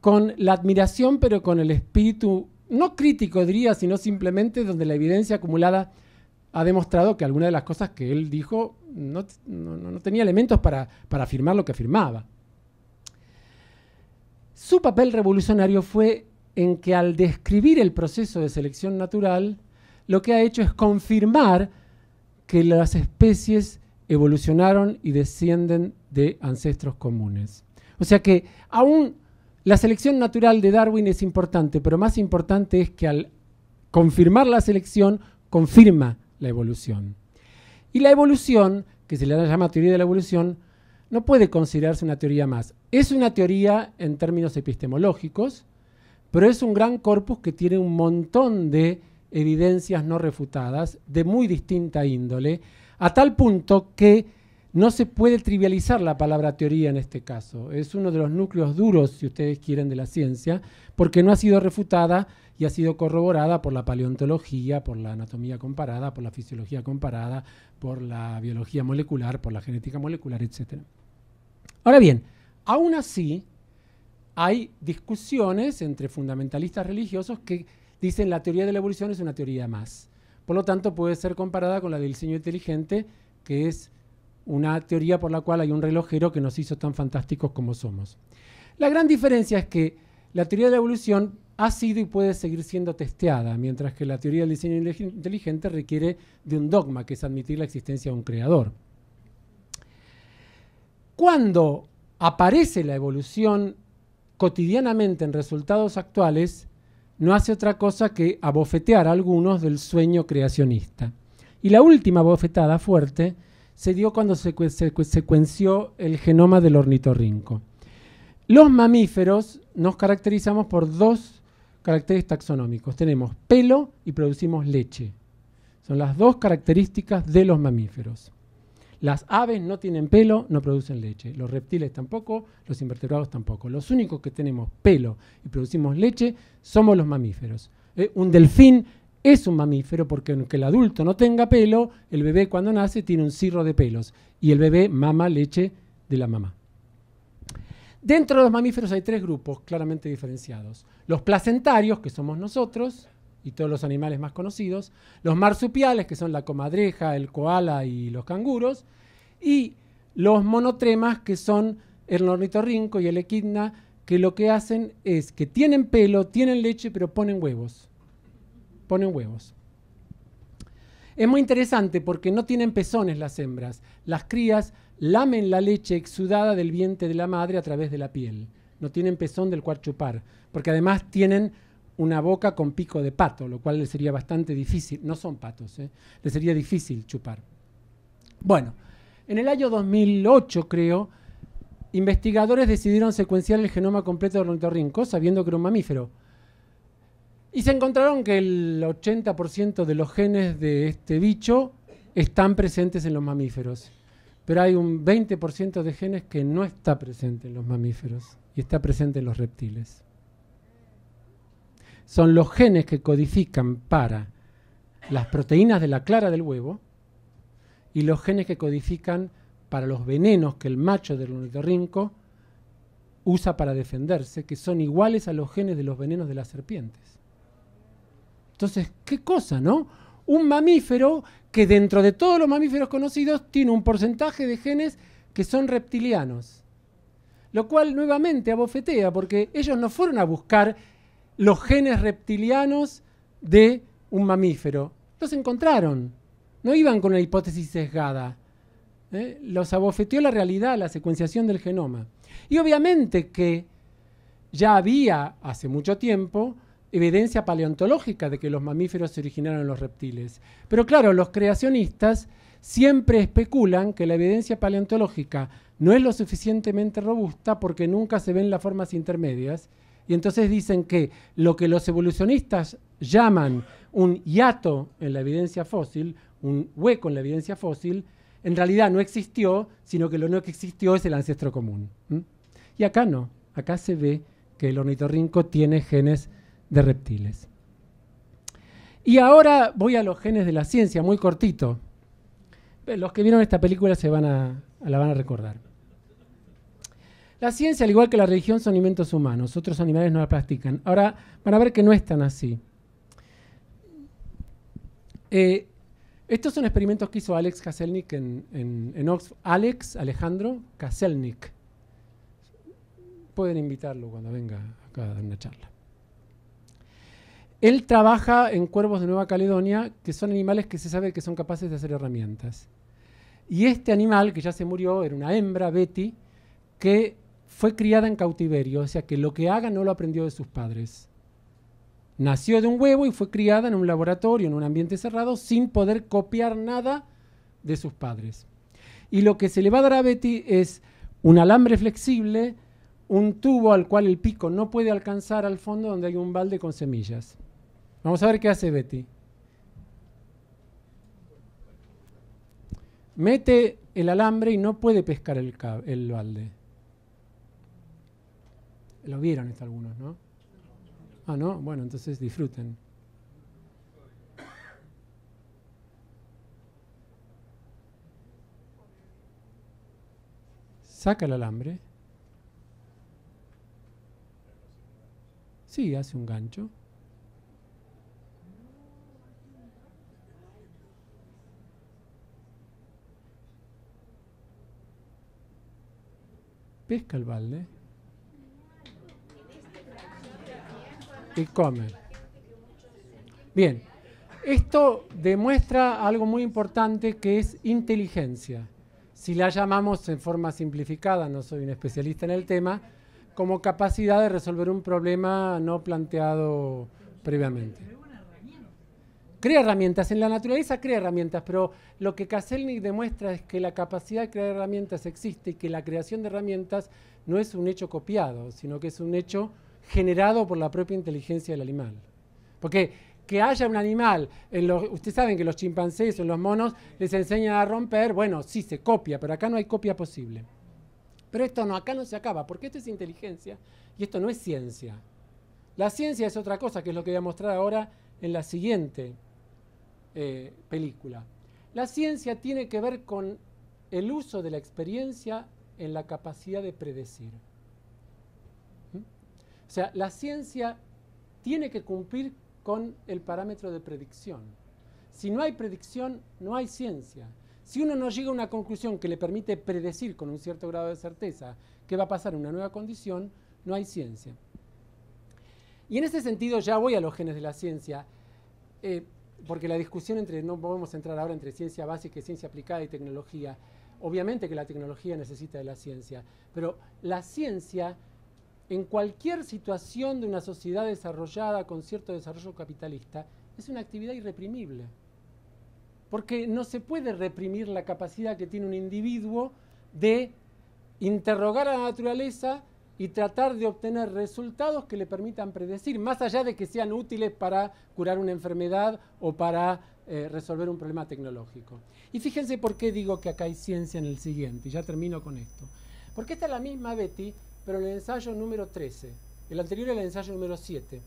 con la admiración, pero con el espíritu, no crítico diría, sino simplemente donde la evidencia acumulada ha demostrado que alguna de las cosas que él dijo no, tenía elementos para, para afirmar lo que afirmaba. Su papel revolucionario fue en que al describir el proceso de selección natural, lo que ha hecho es confirmar que las especies evolucionaron y descienden de ancestros comunes. O sea que aún la selección natural de Darwin es importante, pero más importante es que al confirmar la selección, confirma la evolución. Y la evolución, que se le llama teoría de la evolución, no puede considerarse una teoría más. Es una teoría en términos epistemológicos, pero es un gran corpus que tiene un montón de evidencias no refutadas de muy distinta índole a tal punto que no se puede trivializar la palabra teoría en este caso. Es uno de los núcleos duros, si ustedes quieren, de la ciencia, porque no ha sido refutada y ha sido corroborada por la paleontología, por la anatomía comparada, por la fisiología comparada, por la biología molecular, por la genética molecular, etc. Ahora bien, aún así, hay discusiones entre fundamentalistas religiosos que dicen la teoría de la evolución es una teoría más. Por lo tanto, puede ser comparada con la del diseño inteligente, que es una teoría por la cual hay un relojero que nos hizo tan fantásticos como somos. La gran diferencia es que la teoría de la evolución ha sido y puede seguir siendo testeada, mientras que la teoría del diseño inteligente requiere de un dogma, que es admitir la existencia de un creador. Cuando aparece la evolución cotidianamente en resultados actuales, no hace otra cosa que abofetear a algunos del sueño creacionista. Y la última bofetada fuerte se dio cuando se secuenció el genoma del ornitorrinco. Los mamíferos nos caracterizamos por dos caracteres taxonómicos. Tenemos pelo y producimos leche. Son las dos características de los mamíferos. Las aves no tienen pelo, no producen leche. Los reptiles tampoco, los invertebrados tampoco. Los únicos que tenemos pelo y producimos leche somos los mamíferos. Eh, un delfín es un mamífero porque aunque el adulto no tenga pelo, el bebé cuando nace tiene un cirro de pelos y el bebé mama leche de la mamá. Dentro de los mamíferos hay tres grupos claramente diferenciados. Los placentarios, que somos nosotros, y todos los animales más conocidos, los marsupiales, que son la comadreja, el koala y los canguros, y los monotremas, que son el ornitorrinco y el equidna, que lo que hacen es que tienen pelo, tienen leche, pero ponen huevos. Ponen huevos. Es muy interesante porque no tienen pezones las hembras. Las crías lamen la leche exudada del vientre de la madre a través de la piel. No tienen pezón del cual chupar, porque además tienen una boca con pico de pato, lo cual le sería bastante difícil, no son patos, ¿eh? le sería difícil chupar. Bueno, en el año 2008 creo, investigadores decidieron secuenciar el genoma completo del ornitorrinco sabiendo que era un mamífero. Y se encontraron que el 80% de los genes de este bicho están presentes en los mamíferos, pero hay un 20% de genes que no está presente en los mamíferos y está presente en los reptiles son los genes que codifican para las proteínas de la clara del huevo y los genes que codifican para los venenos que el macho del ornitorrinco usa para defenderse, que son iguales a los genes de los venenos de las serpientes. Entonces, qué cosa, ¿no? Un mamífero que dentro de todos los mamíferos conocidos tiene un porcentaje de genes que son reptilianos. Lo cual nuevamente abofetea, porque ellos no fueron a buscar los genes reptilianos de un mamífero. Los encontraron. No iban con la hipótesis sesgada. ¿eh? Los abofeteó la realidad, la secuenciación del genoma. Y obviamente que ya había hace mucho tiempo evidencia paleontológica de que los mamíferos se originaron en los reptiles. Pero claro, los creacionistas siempre especulan que la evidencia paleontológica no es lo suficientemente robusta porque nunca se ven las formas intermedias y entonces dicen que lo que los evolucionistas llaman un hiato en la evidencia fósil, un hueco en la evidencia fósil, en realidad no existió, sino que lo único que existió es el ancestro común. Y acá no, acá se ve que el ornitorrinco tiene genes de reptiles. Y ahora voy a los genes de la ciencia, muy cortito. Los que vieron esta película se van a, la van a recordar. La ciencia, al igual que la religión, son alimentos humanos. Otros animales no la practican. Ahora, van a ver que no es tan así. Eh, estos son experimentos que hizo Alex Kaselnik en, Oxford. Alex Alejandro Kaselnik. Pueden invitarlo cuando venga acá a dar una charla. Él trabaja en cuervos de Nueva Caledonia, que son animales que se sabe que son capaces de hacer herramientas. Y este animal, que ya se murió, era una hembra, Betty, que fue criada en cautiverio, o sea que lo que haga no lo aprendió de sus padres. Nació de un huevo y fue criada en un laboratorio, en un ambiente cerrado, sin poder copiar nada de sus padres. Y lo que se le va a dar a Betty es un alambre flexible, un tubo al cual el pico no puede alcanzar al fondo donde hay un balde con semillas. Vamos a ver qué hace Betty. Mete el alambre y no puede pescar el, balde lo vieron hasta algunos, ¿no? Ah, no, bueno, entonces disfruten. Saca el alambre. Sí, hace un gancho. Pesca el balde. Y Bien, esto demuestra algo muy importante que es inteligencia. Si la llamamos en forma simplificada, no soy un especialista en el tema, como capacidad de resolver un problema no planteado previamente. Crea herramientas, en la naturaleza crea herramientas, pero lo que Kaselnik demuestra es que la capacidad de crear herramientas existe y que la creación de herramientas no es un hecho copiado, sino que es un hecho generado por la propia inteligencia del animal. Porque que haya un animal, en ustedes saben que los chimpancés o los monos les enseñan a romper, bueno, sí se copia, pero acá no hay copia posible. Pero esto no, acá no se acaba, porque esto es inteligencia y esto no es ciencia. La ciencia es otra cosa, que es lo que voy a mostrar ahora en la siguiente eh, película. La ciencia tiene que ver con el uso de la experiencia en la capacidad de predecir. O sea, la ciencia tiene que cumplir con el parámetro de predicción. Si no hay predicción, no hay ciencia. Si uno no llega a una conclusión que le permite predecir con un cierto grado de certeza qué va a pasar en una nueva condición, no hay ciencia. Y en ese sentido ya voy a los genes de la ciencia, eh, porque la discusión entre, no podemos entrar ahora entre ciencia básica, y ciencia aplicada y tecnología. Obviamente que la tecnología necesita de la ciencia, pero la ciencia en cualquier situación de una sociedad desarrollada con cierto desarrollo capitalista, es una actividad irreprimible. Porque no se puede reprimir la capacidad que tiene un individuo de interrogar a la naturaleza y tratar de obtener resultados que le permitan predecir, más allá de que sean útiles para curar una enfermedad o para eh, resolver un problema tecnológico. Y fíjense por qué digo que acá hay ciencia en el siguiente, ya termino con esto. Porque esta es la misma Betty pero el ensayo número 13. El anterior era el ensayo número 7.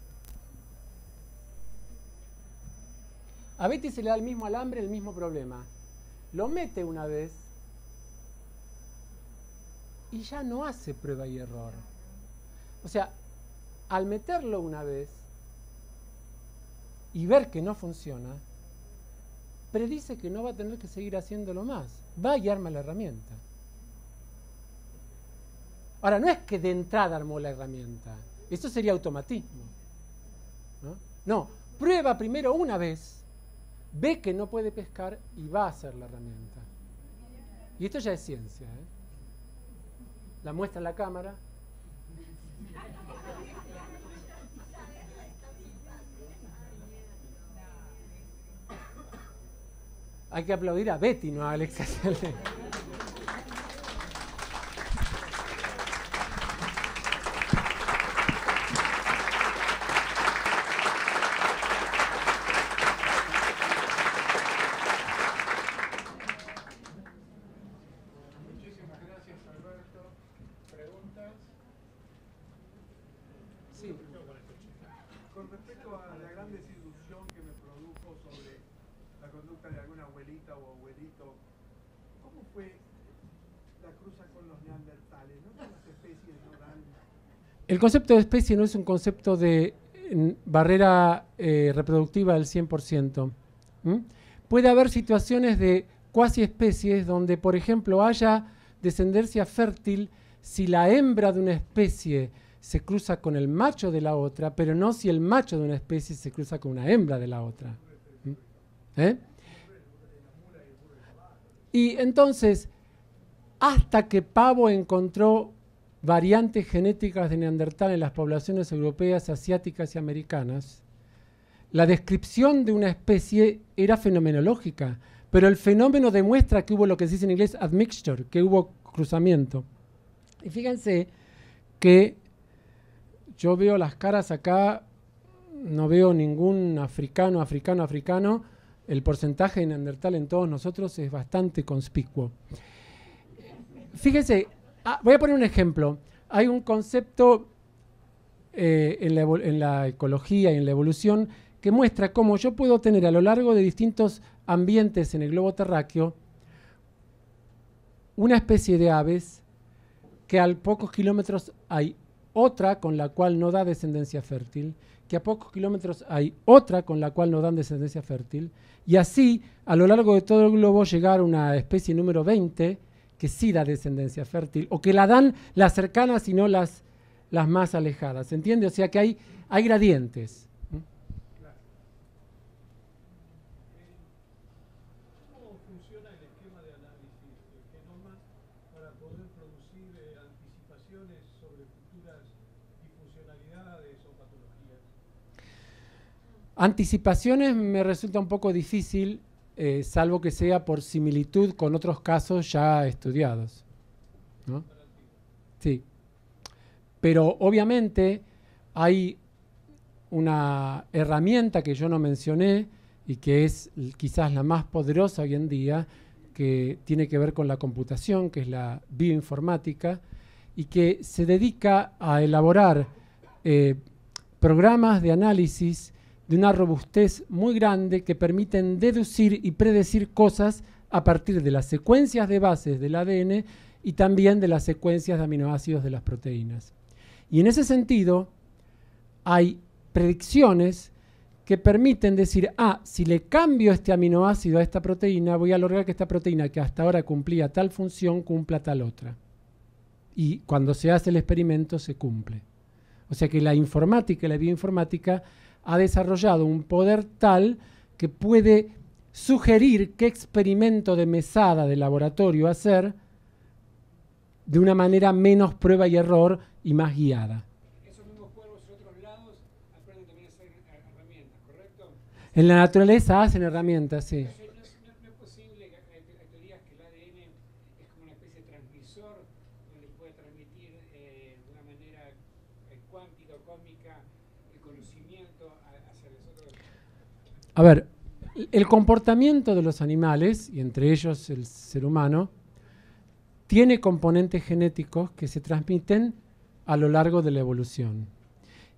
A Betty se le da el mismo alambre, el mismo problema. Lo mete una vez y ya no hace prueba y error. O sea, al meterlo una vez y ver que no funciona, predice que no va a tener que seguir haciéndolo más. Va a arma la herramienta. Ahora, no es que de entrada armó la herramienta, eso sería automatismo. ¿no? prueba primero una vez, ve que no puede pescar y va a hacer la herramienta. Y esto ya es ciencia. ¿eh? La muestra en la cámara. Hay que aplaudir a Betty, no a Alexa El concepto de especie no es un concepto de mm, barrera eh, reproductiva del 100%. Puede haber situaciones de cuasi especies donde, por ejemplo, haya descendencia fértil si la hembra de una especie se cruza con el macho de la otra, pero no si el macho de una especie se cruza con una hembra de la otra. ¿Eh? Y entonces, hasta que Pavo encontró variantes genéticas de Neandertal en las poblaciones europeas, asiáticas y americanas, la descripción de una especie era fenomenológica, pero el fenómeno demuestra que hubo lo que se dice en inglés admixture, que hubo cruzamiento. Y fíjense que yo veo las caras acá, no veo ningún africano, africano, africano, el porcentaje de neandertal en todos nosotros es bastante conspicuo. Fíjense, Ah, voy a poner un ejemplo. Hay un concepto eh, en, la en, la ecología y en la evolución que muestra cómo yo puedo tener a lo largo de distintos ambientes en el globo terráqueo una especie de aves que a pocos kilómetros hay otra con la cual no da descendencia fértil, que a pocos kilómetros hay otra con la cual no dan descendencia fértil, y así a lo largo de todo el globo llegar a una especie número 20 que sí da descendencia fértil, o que la dan las cercanas y no las más alejadas. ¿Se entiende? O sea que hay gradientes. ¿Cómo funciona el esquema de análisis de este, genomas para poder producir eh, anticipaciones sobre futuras disfuncionalidades o patologías? Anticipaciones me resulta un poco difícil. Eh, salvo que sea por similitud con otros casos ya estudiados. Sí. Pero obviamente hay una herramienta que yo no mencioné y que es quizás la más poderosa hoy en día, que tiene que ver con la computación, que es la bioinformática, y que se dedica a elaborar eh, programas de análisis una robustez muy grande que permiten deducir y predecir cosas a partir de las secuencias de bases del ADN y también de las secuencias de aminoácidos de las proteínas. Y en ese sentido, hay predicciones que permiten decir, ah, si le cambio este aminoácido a esta proteína, voy a lograr que esta proteína que hasta ahora cumplía tal función cumpla tal otra. Y cuando se hace el experimento se cumple. O sea que la informática la bioinformática ha desarrollado un poder tal que puede sugerir qué experimento de mesada de laboratorio hacer de una manera menos prueba y error y más guiada. en En la naturaleza hacen herramientas, sí. A ver, el comportamiento de los animales, y entre ellos el ser humano, tiene componentes genéticos que se transmiten a lo largo de la evolución.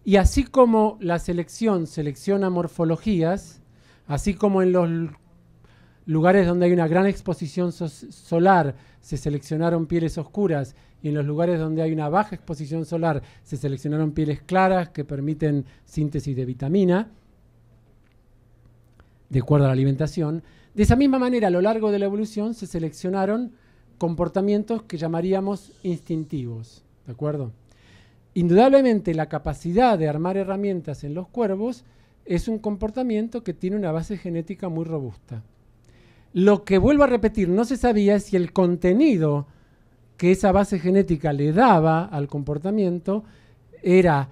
Y así como la selección selecciona morfologías, así como en los lugares donde hay una gran exposición solar se seleccionaron pieles oscuras y en los lugares donde hay una baja exposición solar se seleccionaron pieles claras que permiten síntesis de vitamina, de acuerdo a la alimentación. De esa misma manera, a lo largo de la evolución se seleccionaron comportamientos que llamaríamos instintivos, ¿de acuerdo? Indudablemente la capacidad de armar herramientas en los cuervos es un comportamiento que tiene una base genética muy robusta. Lo que vuelvo a repetir, no se sabía si el contenido que esa base genética le daba al comportamiento era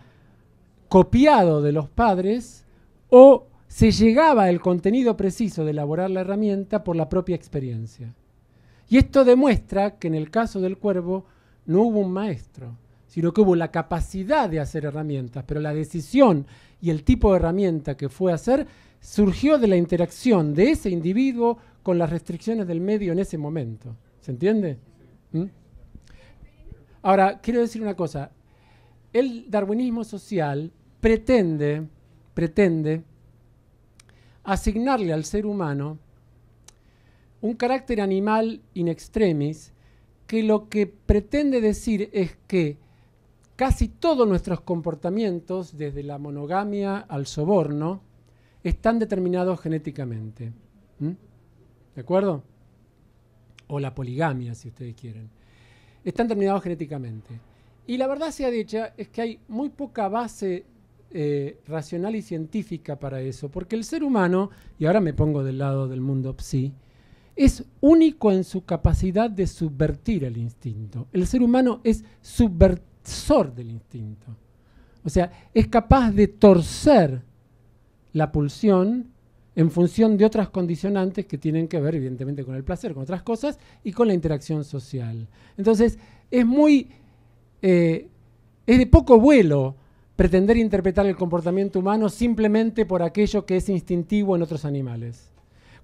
copiado de los padres o se llegaba al contenido preciso de elaborar la herramienta por la propia experiencia. Y esto demuestra que en el caso del cuervo no hubo un maestro, sino que hubo la capacidad de hacer herramientas, pero la decisión y el tipo de herramienta que fue hacer surgió de la interacción de ese individuo con las restricciones del medio en ese momento. ¿Se entiende? ¿Mm? Ahora, quiero decir una cosa. El darwinismo social pretende, pretende asignarle al ser humano un carácter animal in extremis que lo que pretende decir es que casi todos nuestros comportamientos, desde la monogamia al soborno, están determinados genéticamente. ¿Mm? ¿De acuerdo? O la poligamia, si ustedes quieren. Están determinados genéticamente. Y la verdad sea dicha es que hay muy poca base eh, racional y científica para eso, porque el ser humano, y ahora me pongo del lado del mundo psi, es único en su capacidad de subvertir el instinto. El ser humano es subversor del instinto. O sea, es capaz de torcer la pulsión en función de otras condicionantes que tienen que ver, evidentemente, con el placer, con otras cosas y con la interacción social. Entonces, es muy. Eh, es de poco vuelo pretender interpretar el comportamiento humano simplemente por aquello que es instintivo en otros animales.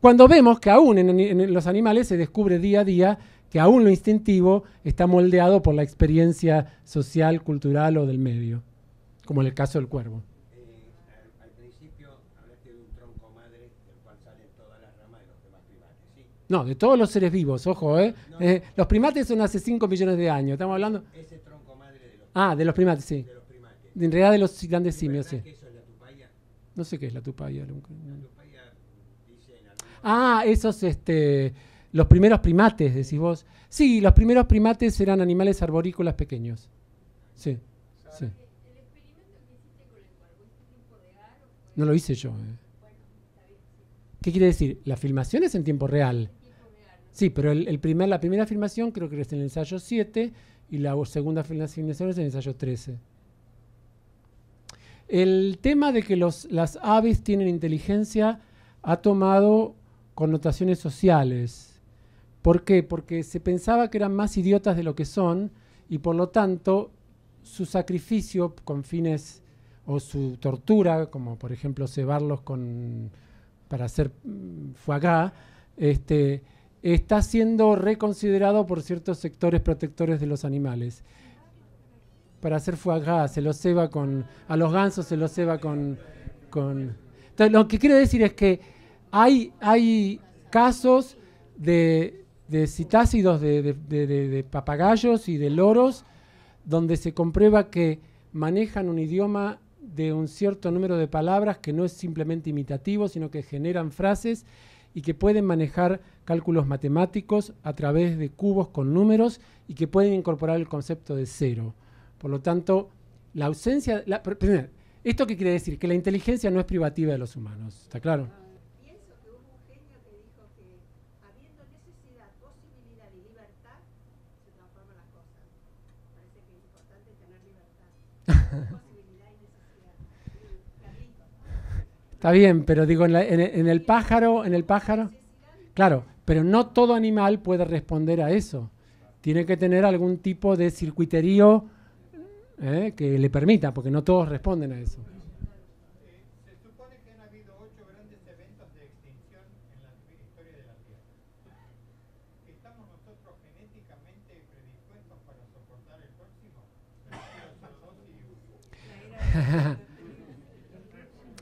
Cuando vemos que aún en, los animales se descubre día a día que aún lo instintivo está moldeado por la experiencia social, cultural o del medio, como en el caso del cuervo. Eh, al, principio hablaste de un tronco madre cual salen todas las ramas de los primates, No, de todos los seres vivos, ojo, ¿eh? eh los primates son hace 5 millones de años, estamos hablando... de los primates. Ah, de los primates, sí. En realidad de los grandes simios, sí. Que es la tupaya? No sé qué es la tupaya. La tupaya dice ah, esos, este, los primeros primates, decís vos. Sí, los primeros primates eran animales arborícolas pequeños. Sí, sí. No lo hice yo. Eh. ¿Qué quiere decir? La filmación es en tiempo real. Sí, pero el, primer, la primera filmación creo que es en el ensayo 7 y la segunda filmación es en el ensayo 13. El tema de que los, las aves tienen inteligencia ha tomado connotaciones sociales. ¿Por qué? Porque se pensaba que eran más idiotas de lo que son y por lo tanto su sacrificio con fines o su tortura, como por ejemplo cebarlos con, para hacer mm, foie este, está siendo reconsiderado por ciertos sectores protectores de los animales para hacer foie se lo ceba con. A los gansos se los ceba con. con lo que quiero decir es que hay, hay casos de, citácidos de, de, de, papagayos y de loros donde se comprueba que manejan un idioma de un cierto número de palabras que no es simplemente imitativo, sino que generan frases y que pueden manejar cálculos matemáticos a través de cubos con números y que pueden incorporar el concepto de cero. Por lo tanto, la ausencia... La, primero, ¿esto qué quiere decir? Que la inteligencia no es privativa de los humanos, ¿está claro? Está bien, pero digo, en, en, el pájaro, en el pájaro, claro, pero no todo animal puede responder a eso. Tiene que tener algún tipo de circuiterío ¿eh? que le permita, porque no todos responden a eso. Se supone que han habido ocho grandes (laughs) eventos de extinción en la historia de la Tierra. ¿Estamos nosotros genéticamente predispuestos para soportar el próximo?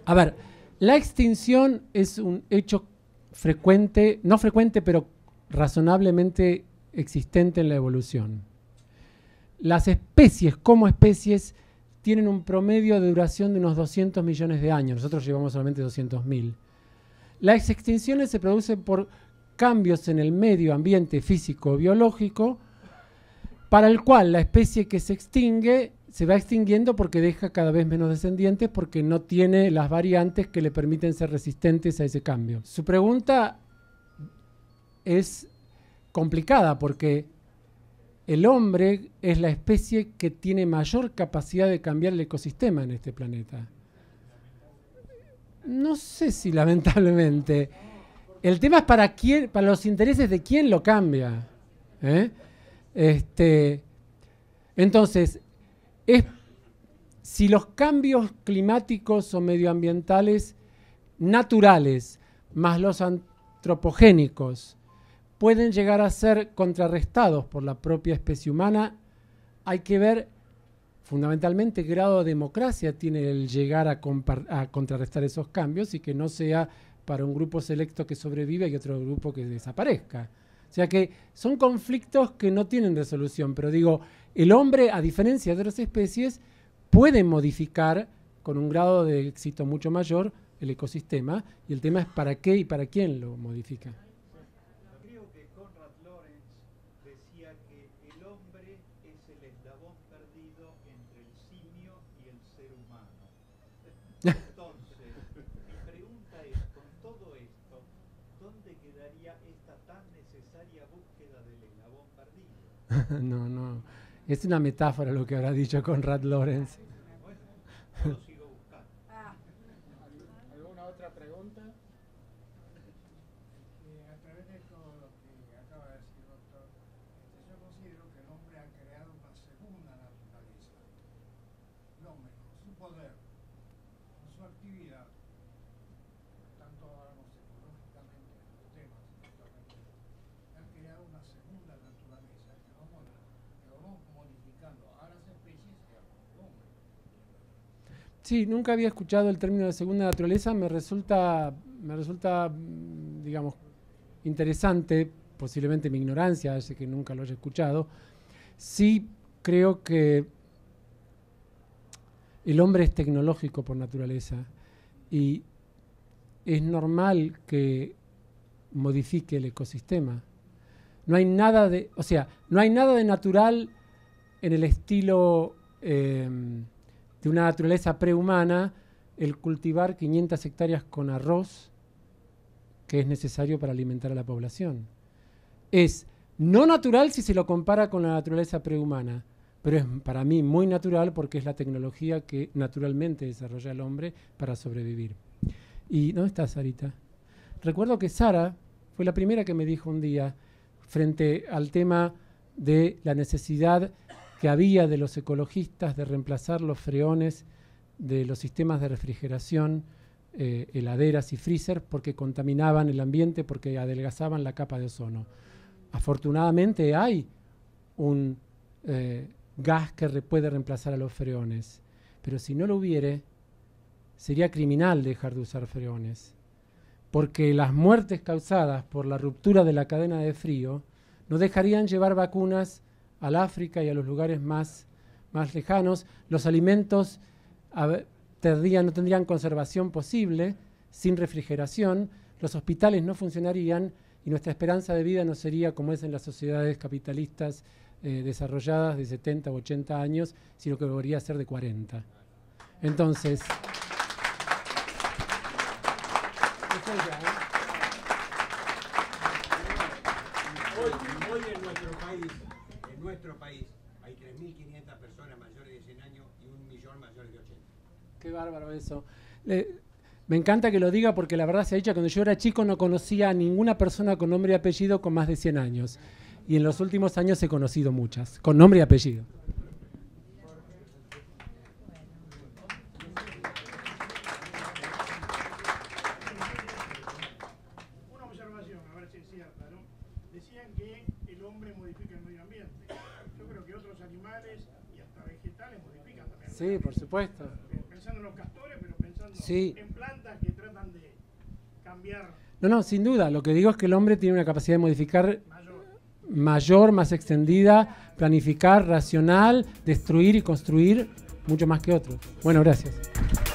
A ver, la extinción es un hecho frecuente, no frecuente, pero razonablemente existente en la evolución las especies como especies tienen un promedio de duración de unos 200 millones de años. Nosotros llevamos solamente 200.000. Las extinciones se producen por cambios en el medio ambiente físico o biológico, para el cual la especie que se extingue se va extinguiendo porque deja cada vez menos descendientes porque no tiene las variantes que le permiten ser resistentes a ese cambio. Su pregunta es complicada porque el hombre es la especie que tiene mayor capacidad de cambiar el ecosistema en este planeta. No sé si lamentablemente. El tema es para quién, para los intereses de quién lo cambia. ¿eh? Este, entonces, es, si los cambios climáticos o medioambientales naturales más los antropogénicos pueden llegar a ser contrarrestados por la propia especie humana, hay que ver fundamentalmente qué grado de democracia tiene el llegar a, contrarrestar esos cambios y que no sea para un grupo selecto que sobrevive y otro grupo que desaparezca. O sea que son conflictos que no tienen resolución, pero digo, el hombre, a diferencia de otras especies, puede modificar con un grado de éxito mucho mayor el ecosistema y el tema es para qué y para quién lo modifica creo que Conrad Lorenz decía que el hombre es el eslabón perdido entre el simio y el ser humano. Entonces, mi pregunta es, con todo esto, ¿dónde quedaría esta tan necesaria búsqueda del eslabón perdido? (laughs) no, no, es una metáfora lo que habrá dicho Conrad Lorenz. Sí, nunca había escuchado el término de segunda naturaleza, me resulta, me resulta, mm, digamos, interesante, posiblemente mi ignorancia hace que nunca lo haya escuchado. Sí creo que el hombre es tecnológico por naturaleza y es normal que modifique el ecosistema. No hay nada de, o sea, no hay nada de natural en el estilo em, una naturaleza prehumana el cultivar 500 hectáreas con arroz que es necesario para alimentar a la población. Es no natural si se lo compara con la naturaleza prehumana, pero es para mí muy natural porque es la tecnología que naturalmente desarrolla el hombre para sobrevivir. ¿Y dónde está Sarita? Recuerdo que Sara fue la primera que me dijo un día, frente al tema de la necesidad que había de los ecologistas de reemplazar los freones de los sistemas de refrigeración, eh, heladeras y freezer, porque contaminaban el ambiente, porque adelgazaban la capa de ozono. Afortunadamente hay un eh, gas que puede reemplazar a los freones, pero si no lo hubiere, sería criminal dejar de usar freones, porque las muertes causadas por la ruptura de la cadena de frío no dejarían llevar vacunas al África y a los lugares más, más lejanos. Los alimentos no tendrían conservación posible sin refrigeración, los hospitales no funcionarían y nuestra esperanza de vida no sería como es en las sociedades capitalistas eh, desarrolladas de 70 o 80 años, sino que debería ser de 40. Entonces... qué bárbaro eso. me encanta que lo diga porque la verdad se ha dicho, cuando yo era chico no conocía a ninguna persona con nombre y apellido con más de 100 años. Y en los últimos años he conocido muchas, con nombre y apellido. Una observación, a ver si es cierta, Decían que el hombre modifica el medio ambiente. Yo creo que otros animales y hasta vegetales modifican también. Sí, por supuesto en plantas que tratan de cambiar. No, no, sin duda. Lo que digo es que el hombre tiene una capacidad de modificar mayor, mayor más extendida, planificar, racional, destruir y construir mucho más que otros. Bueno, gracias.